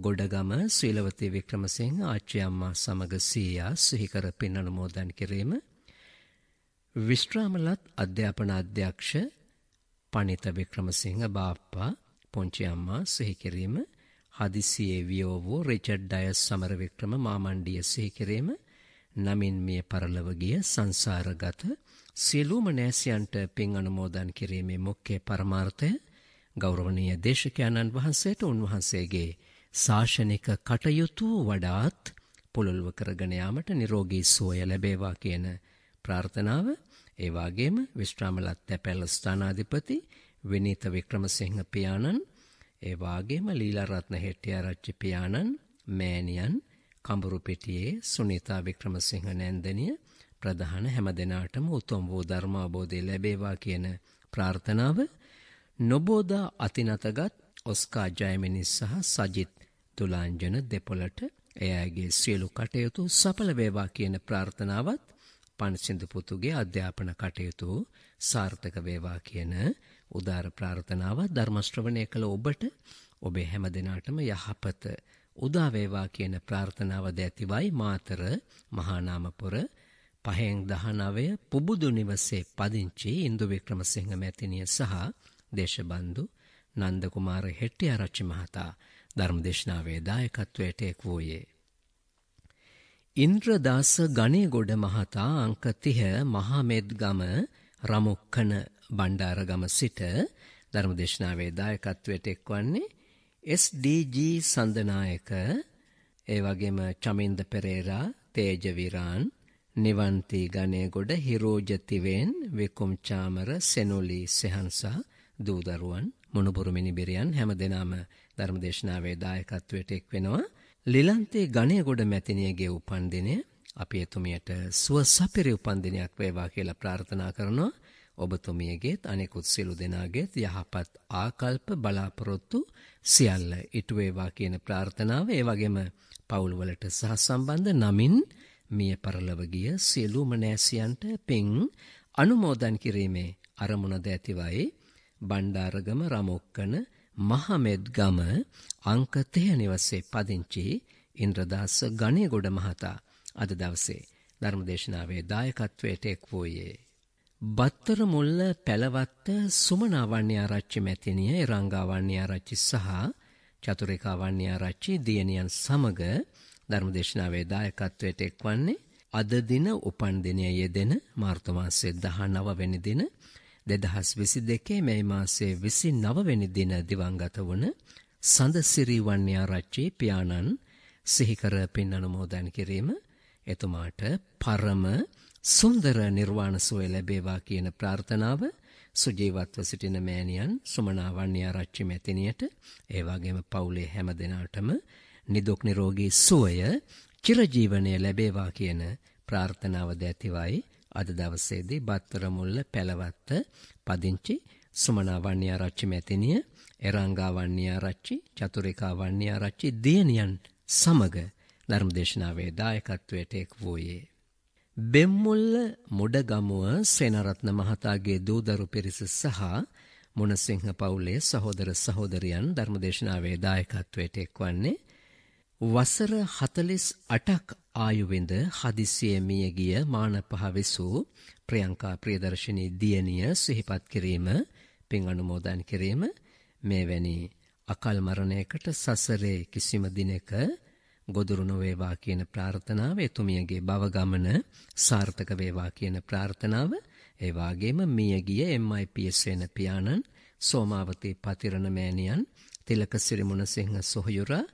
ගොඩගම සීලවතී වික්‍රමසිංහ ආච්චි අම්මා සමග සීයා සිහිකර පින් අනුමෝදන් කිරීම විශ්‍රාමලත් අධ්‍යාපන අධ්‍යක්ෂ පණිත වික්‍රමසිංහ බාප්පා පොන්චි අම්මා සිහි කිරීම හදිසියේ වියෝ වූ රිචඩ් ඩයස් සමර වික්‍රම මාමණ්ඩිය සිහි කිරීම නමින් මිය පරලව ගිය සංසාරගත සියලුම නෑසියන්ට පින් අනුමෝදන් කිරීමේ මුඛ්‍ය පරමාර්ථය ගෞරවනීය දේශකයන්න් වහන්සේට උන්වහන්සේගේ ශාසනික කටයුතු වඩාත් පුළුල්ව කරගෙන යාමට නිරෝගී සුවය ලැබේවා කියන ප්‍රාර්ථනාව ඒ වගේම විශ්‍රාමලත් පැලස් ස්ථානාධිපති විනීත වික්‍රමසිංහ පියාණන් ඒ වගේම ලීලාරත්න හෙට්ටිආරච්චි පියාණන් මෑණියන් කඹුරු පිටියේ සුනිතා වික්‍රමසිංහ නැන්දනිය ප්‍රධාන හැමදෙනාටම උතුම් වූ ධර්මාබෝධය ලැබේවා කියන ප්‍රාර්ථනාව නොබෝදා අතිනතගත් ඔස්කා ජයමිනිස් සහ සජිත් තුලාංජන දෙපොලට එයාගේ සියලු කටයුතු සඵල වේවා කියන ප්‍රාර්ථනාවත් පන්සිඳු පුතුගේ අධ්‍යාපන කටයුතු සාර්ථක වේවා කියන උදාර ප්‍රාර්ථනාව ධර්ම ශ්‍රවණය කළ ඔබට ඔබේ හැම දිනාටම යහපත උදා වේවා කියන ප්‍රාර්ථනාව ද ඇතිවයි මාතර මහානාමපුර පහෙන් 19 පුබුදු නිවසේ පදිංචි ඉන්දු වික්‍රමසිංහ මැතිණිය සහ දේශබන්දු නන්ද කුමාර හෙට්ටිආරච්චි මහතා ධර්මදේශනාවේ දායකත්වයට එක් වූයේ. ඉන්ද්‍රදාස ගණේගොඩ මහතා අංක 30 මහමෙද්ගම රමුක්කන බණ්ඩාරගම සිට ධර්මදේශනාවේ දායකත්වයට එක්වන්නේ SDG සඳනායක ඒ වගේම චමින්ද පෙරේරා තේජ විරාන් නිවන්ති ගණේගොඩ හිරෝජ තිවෙන් විකුම් චාමර සෙනොලි සෙහන්සා දූදරුවන් මොනුබුරු මිනිබිරියන් හැම දෙනාම ධර්මදේශනාවේ දායකත්වයට එක් වෙනවා ලිලන්තේ ගණේගොඩ මැතිණියගේ උපන් දිනය අපි එතුමියට සුවසපිරි උපන් දිනයක් වේවා කියලා ප්‍රාර්ථනා කරනවා ඔබතුමියගේත් අනෙකුත් සියලු දෙනාගේත් යහපත් ආකල්ප බලාපොරොත්තු සියල්ල ඉටු වේවා කියන ප්‍රාර්ථනාව ඒ වගේම පවුල් වලට සහසම්බන්ධ නමින් මිය පරලව ගිය සියලුම නෑසියන්ට පින් අනුමෝදන් කිරීමේ අරමුණ ද ඇතිවයි බණ්ඩාරගම රමොක්කන මහමෙද් ගම අංක 30 නිවසේ පදිංචි ඉන්ද්‍රදාස ගණේගොඩ මහතා අද දවසේ ධර්මදේශනාවේ දායකත්වයට එක් වූයේ බත්තර මුල්ල පැලවත්ත සුමනා වන්‍යාරච්චි මැතිණිය රංගා වන්‍යාරච්චි සහ චතුරිකා වන්‍යාරච්චි දියණියන් සමග ධර්මදේශනාවේ දායකත්වයට එක්වන්නේ අද දින උපන් දිනය යෙදෙන මාර්තු මාසයේ 19 වෙනි දින දෙදහස් විසි දෙකේ මේ මාසේ විසි නවවැනි දින දිවංගත වන සඳසිරී වන්‍යාරච්චේ පියාණන් සිහිකර පින් අනුමෝදන් කිරීම එතුමාට පරම සුන්දර නිර්වාණ සුවය ලැබේවා කියන ප්‍රාර්ථනාව සුජීවත්ව සිටින මෑණියන් සුමනා වන්‍යාරච්චි මැතිණියට ඒ වගේම පවුලේ හැම දෙනාටම නිදුක් නිරෝගී සුවය චිරජීවනය ලැබේවා කියන ප්‍රාර්ථනාව ද ඇතිවයි අද දවසේදී බත්තර මුල්ල පැලවත්ත පදිංචි සුමනා වන්‍යාරච්චි මැතිණිය, එරංගා වන්‍යාරච්චි, චතුරිකා වන්‍යාරච්චි දියණියන් සමග ධර්මදේශනාවේ දායකත්වයට එක් වූයේ. බෙම්මුල්ල මුඩගමුව සේනරත්න මහතාගේ දූදරු පිරිස සහ මොනසිංහ පවුලේ සහෝදර සහෝදරියන් ධර්මදේශනාවේ දායකත්වයට එක්වන්නේ වසර 48ක් ආයුවෙන්ද හදිස්සිය මිය ගිය මානපහ වෙසූ ප්‍රියංකා ප්‍රියදර්ශිනී දියණිය සිහිපත් කිරීම පින් අනුමෝදන් කිරීම මෙවැනි අකල් මරණයකට සසරේ කිසිම දිනක ගොදුරු නොවේවා කියන ප්‍රාර්ථනාව එතුමියගේ භව ගමන සාර්ථක වේවා කියන ප්‍රාර්ථනාව ඒ වාගේම මිය ගිය MIPS වෙන පියාණන් සෝමාවතී පතිරණ මෑණියන් තිලක සිරිමුණසිංහ සොහයුරා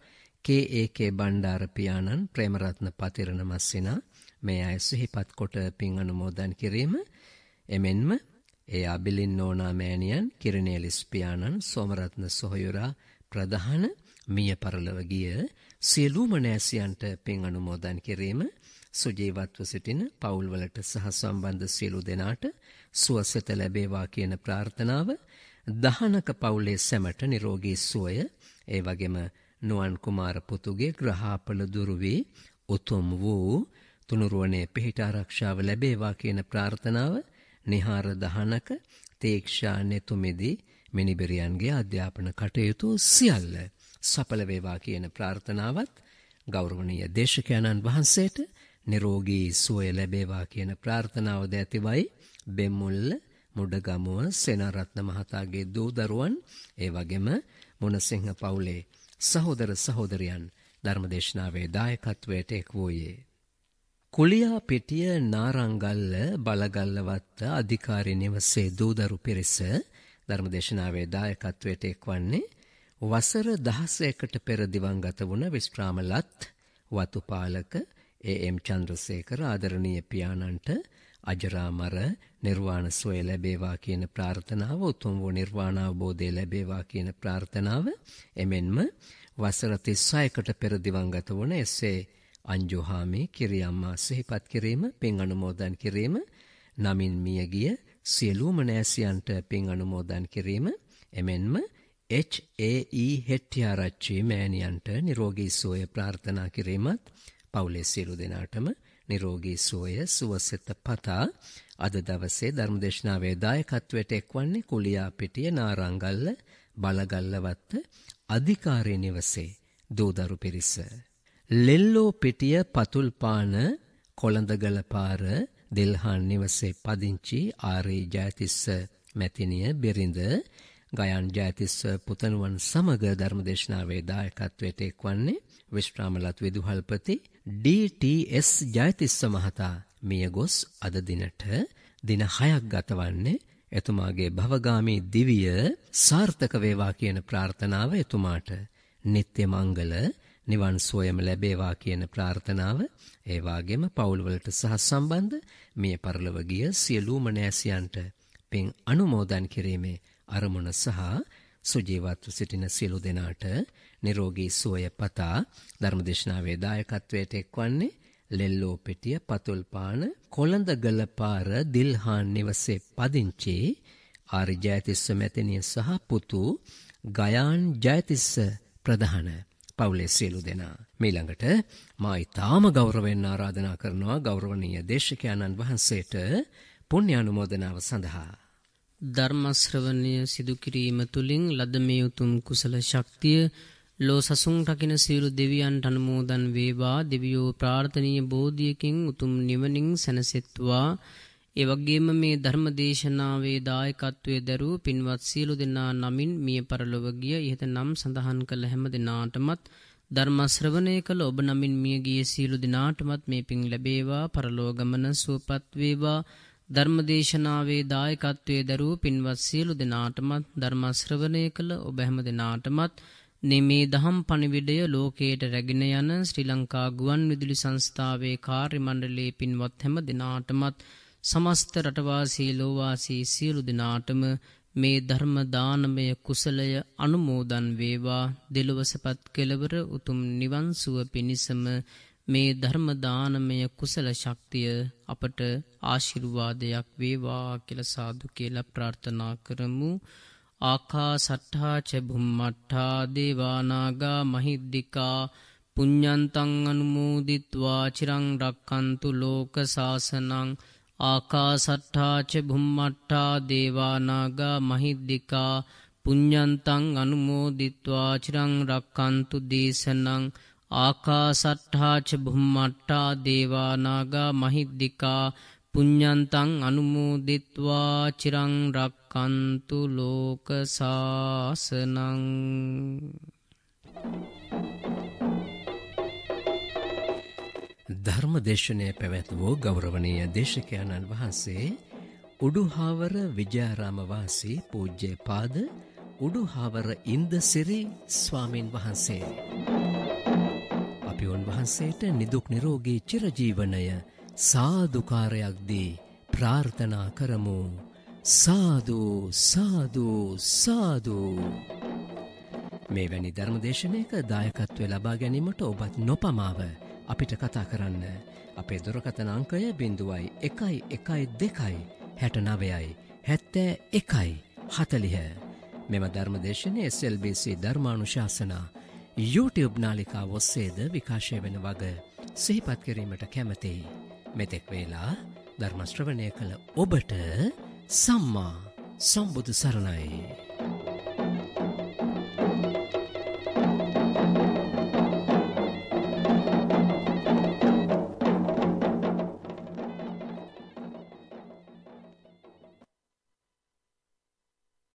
කේ.ඒ.කේ. බණ්ඩාර පියාණන් ප්‍රේමරත්න පතිරණ මස්සිනා මේ අය සිහිපත් කොට පින් අනුමෝදන් කිරීම එමෙන්ම ඒ අබිලින් නෝනා මෑණියන් කිරණේලිස් පියාණන් සෝමරත්න සොහයුරා ප්‍රධාන මිය පරලව ගිය සියලුම නෑසියන්ට පින් අනුමෝදන් කිරීම සුජීවත්ව සිටින පවුල්වලට සහ සම්බන්ධ සියලු දෙනාට සුවසෙත ලැබේවා කියන ප්‍රාර්ථනාව දහනක පවුලේ සැමට නිරෝගී සුවය ඒ වගේම නුවන් කුමාර පුතුගේ ග්‍රහාපල දුරු වී උතුම් වූ තුනුරුවනේ පිහිට ආරක්ෂාව ලැබේවා කියන ප්‍රාර්ථනාව නිහාර දහනක තේක්ෂා නෙතුමෙදී මිනිබිරියන්ගේ අධ්‍යාපන කටයුතු සියල්ල සඵල වේවා කියන ප්‍රාර්ථනාවත් ගෞරවනීය දේශකයන්න් වහන්සේට නිරෝගී සුවය ලැබේවා කියන ප්‍රාර්ථනාව ද ඇතිවයි බෙම්මුල්ල මුඩගමුව සේනාරත්න මහතාගේ දූ දරුවන් ඒ වගේම මොනසිංහ පවුලේ සහෝදර සහෝදරයන් ධර්මදේශනාවේ දායකත්වයට එක් වූයේ. කුලියා පිටිය නාරංගල්ල බලගල්ලවත්ත අධිකාරි නිවසේ දූදරු පිරිස ධර්මදේශනාවේ දායකත්වයට එක්වන්නේ වසර 16කට පෙර දිවංගත වුණ විස්්‍රාමලත් වතුපාලක ඒ.එම්. චන්ද්‍රසේකර ආදරණීය පියාණන්ට අජරාමර නිර්වාණ සෝය ලැබේවා කියන ප්‍රාර්ථනාව උතුම් වූ නිර්වාණ අවබෝධය ලැබේවා කියන ප්‍රාර්ථනාව එමෙන්ම වසර 36කට පෙර දිවංගත වුණ එසේ අංජුහාමේ කිරියම්මා සිහිපත් කිරීම පින් අනුමෝදන් කිරීම නමින් මියගිය සියලුම නෑසියන්ට පින් අනුමෝදන් කිරීම එමෙන්ම HAE හෙට්ටිආරච්චි මෑණියන්ට නිරෝගී සුවය ප්‍රාර්ථනා කිරීමත් පවුලේ සියලු දෙනාටම නිරෝගී සුවය සුවසෙත පතා අද දවසේ ධර්මදේශනාවේ දායකත්වයට එක්වන්නේ කුලියා පිටිය නාරංගල්ල බලගල්ලවත්ත අධිකාරී නිවසේ දෝදරු පිරිස ලෙල්ලෝ පිටිය පතුල්පාන කොළඳගල පාර දෙල්හාන් නිවසේ පදිංචි ආරේ ජයතිස්ස මැතිනිය බිරිඳ ගයන් ජයතිස්ස පුතණුවන් සමග ධර්මදේශනාවේ දායකත්වයට එක්වන්නේ විශ්‍රාමලත් විදුහල්පති ඩීටීඑස් ජයතිස්ස මහතා මිය ගොස් අද දිනට දින 6ක් ගතවන්නේ එතුමාගේ භවගාමී දිවිය සාර්ථක වේවා කියන ප්‍රාර්ථනාව එතුමාට නිත්‍ය මංගල නිවන් සුවයම ලැබේවා කියන ප්‍රාර්ථනාව ඒ වගේම පවුල් වලට සහ සම්බන්ධ මිය පරලොව ගිය සියලුම නෑසියන්ට පින් අනුමෝදන් කිරීමේ අරමුණ සහ සුජීවත්ව සිටින සියලු දෙනාට නිරෝගී සුවය පතා ධර්මදේශනාවේ දායකත්වයට එක්වන්නේ ලෙල්ලෝ පෙටිය පතුල්පාන කොළඳගල පාර දිල්හාන් නිවසේ පදිංචි ආරි ජයතිස්ස මැතිණිය සහ පුතු ගයාන් ජයතිස්ස ප්‍රධාන පවුලේ සියලු දෙනා. මීළඟට මා ඉතාම ගෞරවයෙන් ආරාධනා කරනවා ගෞරවනීය දේශකයන්න් වහන්සේට පුණ්‍යානුමෝදනාව සඳහා ධර්ම ශ්‍රවණය සිදු කිරීම තුලින් ලද මේ උතුම් කුසල ශක්තිය ලෝ සසුන් රකින සියලු දෙවියන්ට අනුමෝදන් වේවා දෙවියෝ ප්‍රාර්ථනීය බෝධියකින් උතුම් නිවනින් සැනසෙත්වා ඒ වගේම මේ ධර්ම දේශනාවේ දායකත්වයේ දරූ පින්වත් සියලු දෙනා නමින් මිය පරලොව ගිය ඉහත නම් සඳහන් කළ හැම දිනාටමත් ධර්ම ශ්‍රවණය කළ ඔබ නමින් මිය ගිය සියලු දිනාටමත් මේ පින් ලැබේවා පරලොව ගමන සුවපත් වේවා ධර්මදේශනාවේ දායකත්වයේ දරූ පින්වත් සියලු දෙනාටමත් ධර්ම ශ්‍රවණය කළ ඔබ හැම දිනාටමත් නෙමේ දහම් පණිවිඩය ලෝකයට රැගෙන යන ශ්‍රී ලංකා ගුවන් විදුලි සංස්ථාවේ කාර්ය මණ්ඩලයේ පින්වත් හැම දිනාටමත් සමස්ත රටවාසී ලෝවාසී සියලු දිනාටම මේ ධර්ම දානමය කුසලය අනුමෝදන් වේවා දෙලොවසපත් කෙලවර උතුම් නිවන් සුව පිණිසම මේ ධර්ම දානමය කුසල ශක්තිය අපට ආශිර්වාදයක් වේවා කියලා සාදු කියලා ප්‍රාර්ථනා කරමු ආකා සට්ඨා චබුම්මට්ඨා දේවානාගා මහිද්దికා පුඤ්ඤන්තං අනුමෝදිත්වා චිරං රක්칸තු ලෝක සාසනං ආකා සට්ඨා චබුම්මට්ඨා දේවානාගා මහිද්దికා පුඤ්ඤන්තං අනුමෝදිත්වා චිරං රක්칸තු දේශනං ආකා සට්ඨා චබුම්මට්ඨා දේවානාගා මහිද්దికා පුඤ්ඤන්තං අනුමෝදිත්වා චිරං රක්칸තු ලෝක සාසනං ධර්ම දේශනය පැවැත් වූ ගෞරවනීය දේශකයන්න් වහන්සේ උඩුහාවර විජයාරාම වාසී පූජ්‍යපාද උඩුහාවර ඉන්දසිරි ස්වාමින් වහන්සේ අපි උන්වහන්සේට නිදුක් නිරෝගී චිරජීවනය සාදුකාරයක් දී ප්‍රාර්ථනා කරමු සාදු සාදු සාදු මේ වැනි ධර්මදේශනයක දායකත්වය ලබා ගැනීමට ඔබත් නොපමාව අපිට කතා කරන්න අපේ දුරකථන අංකය බිඳුවයි එකයි එකයි දෙකයි හැට නවයයි හැත්තෑ එකයි හතලිහ මෙම ධර්මදේශනය SLBC ධර්මානුශාසනා YouTube නාලිකා ඔස්සේද විකාශය වෙන වග සිහිපත් කිරීමට කැමතියි. මෙතෙක් වේලා ධර්මශ්‍රවණය කළ ඔබට සම්මා සම්බුදු සරණයි.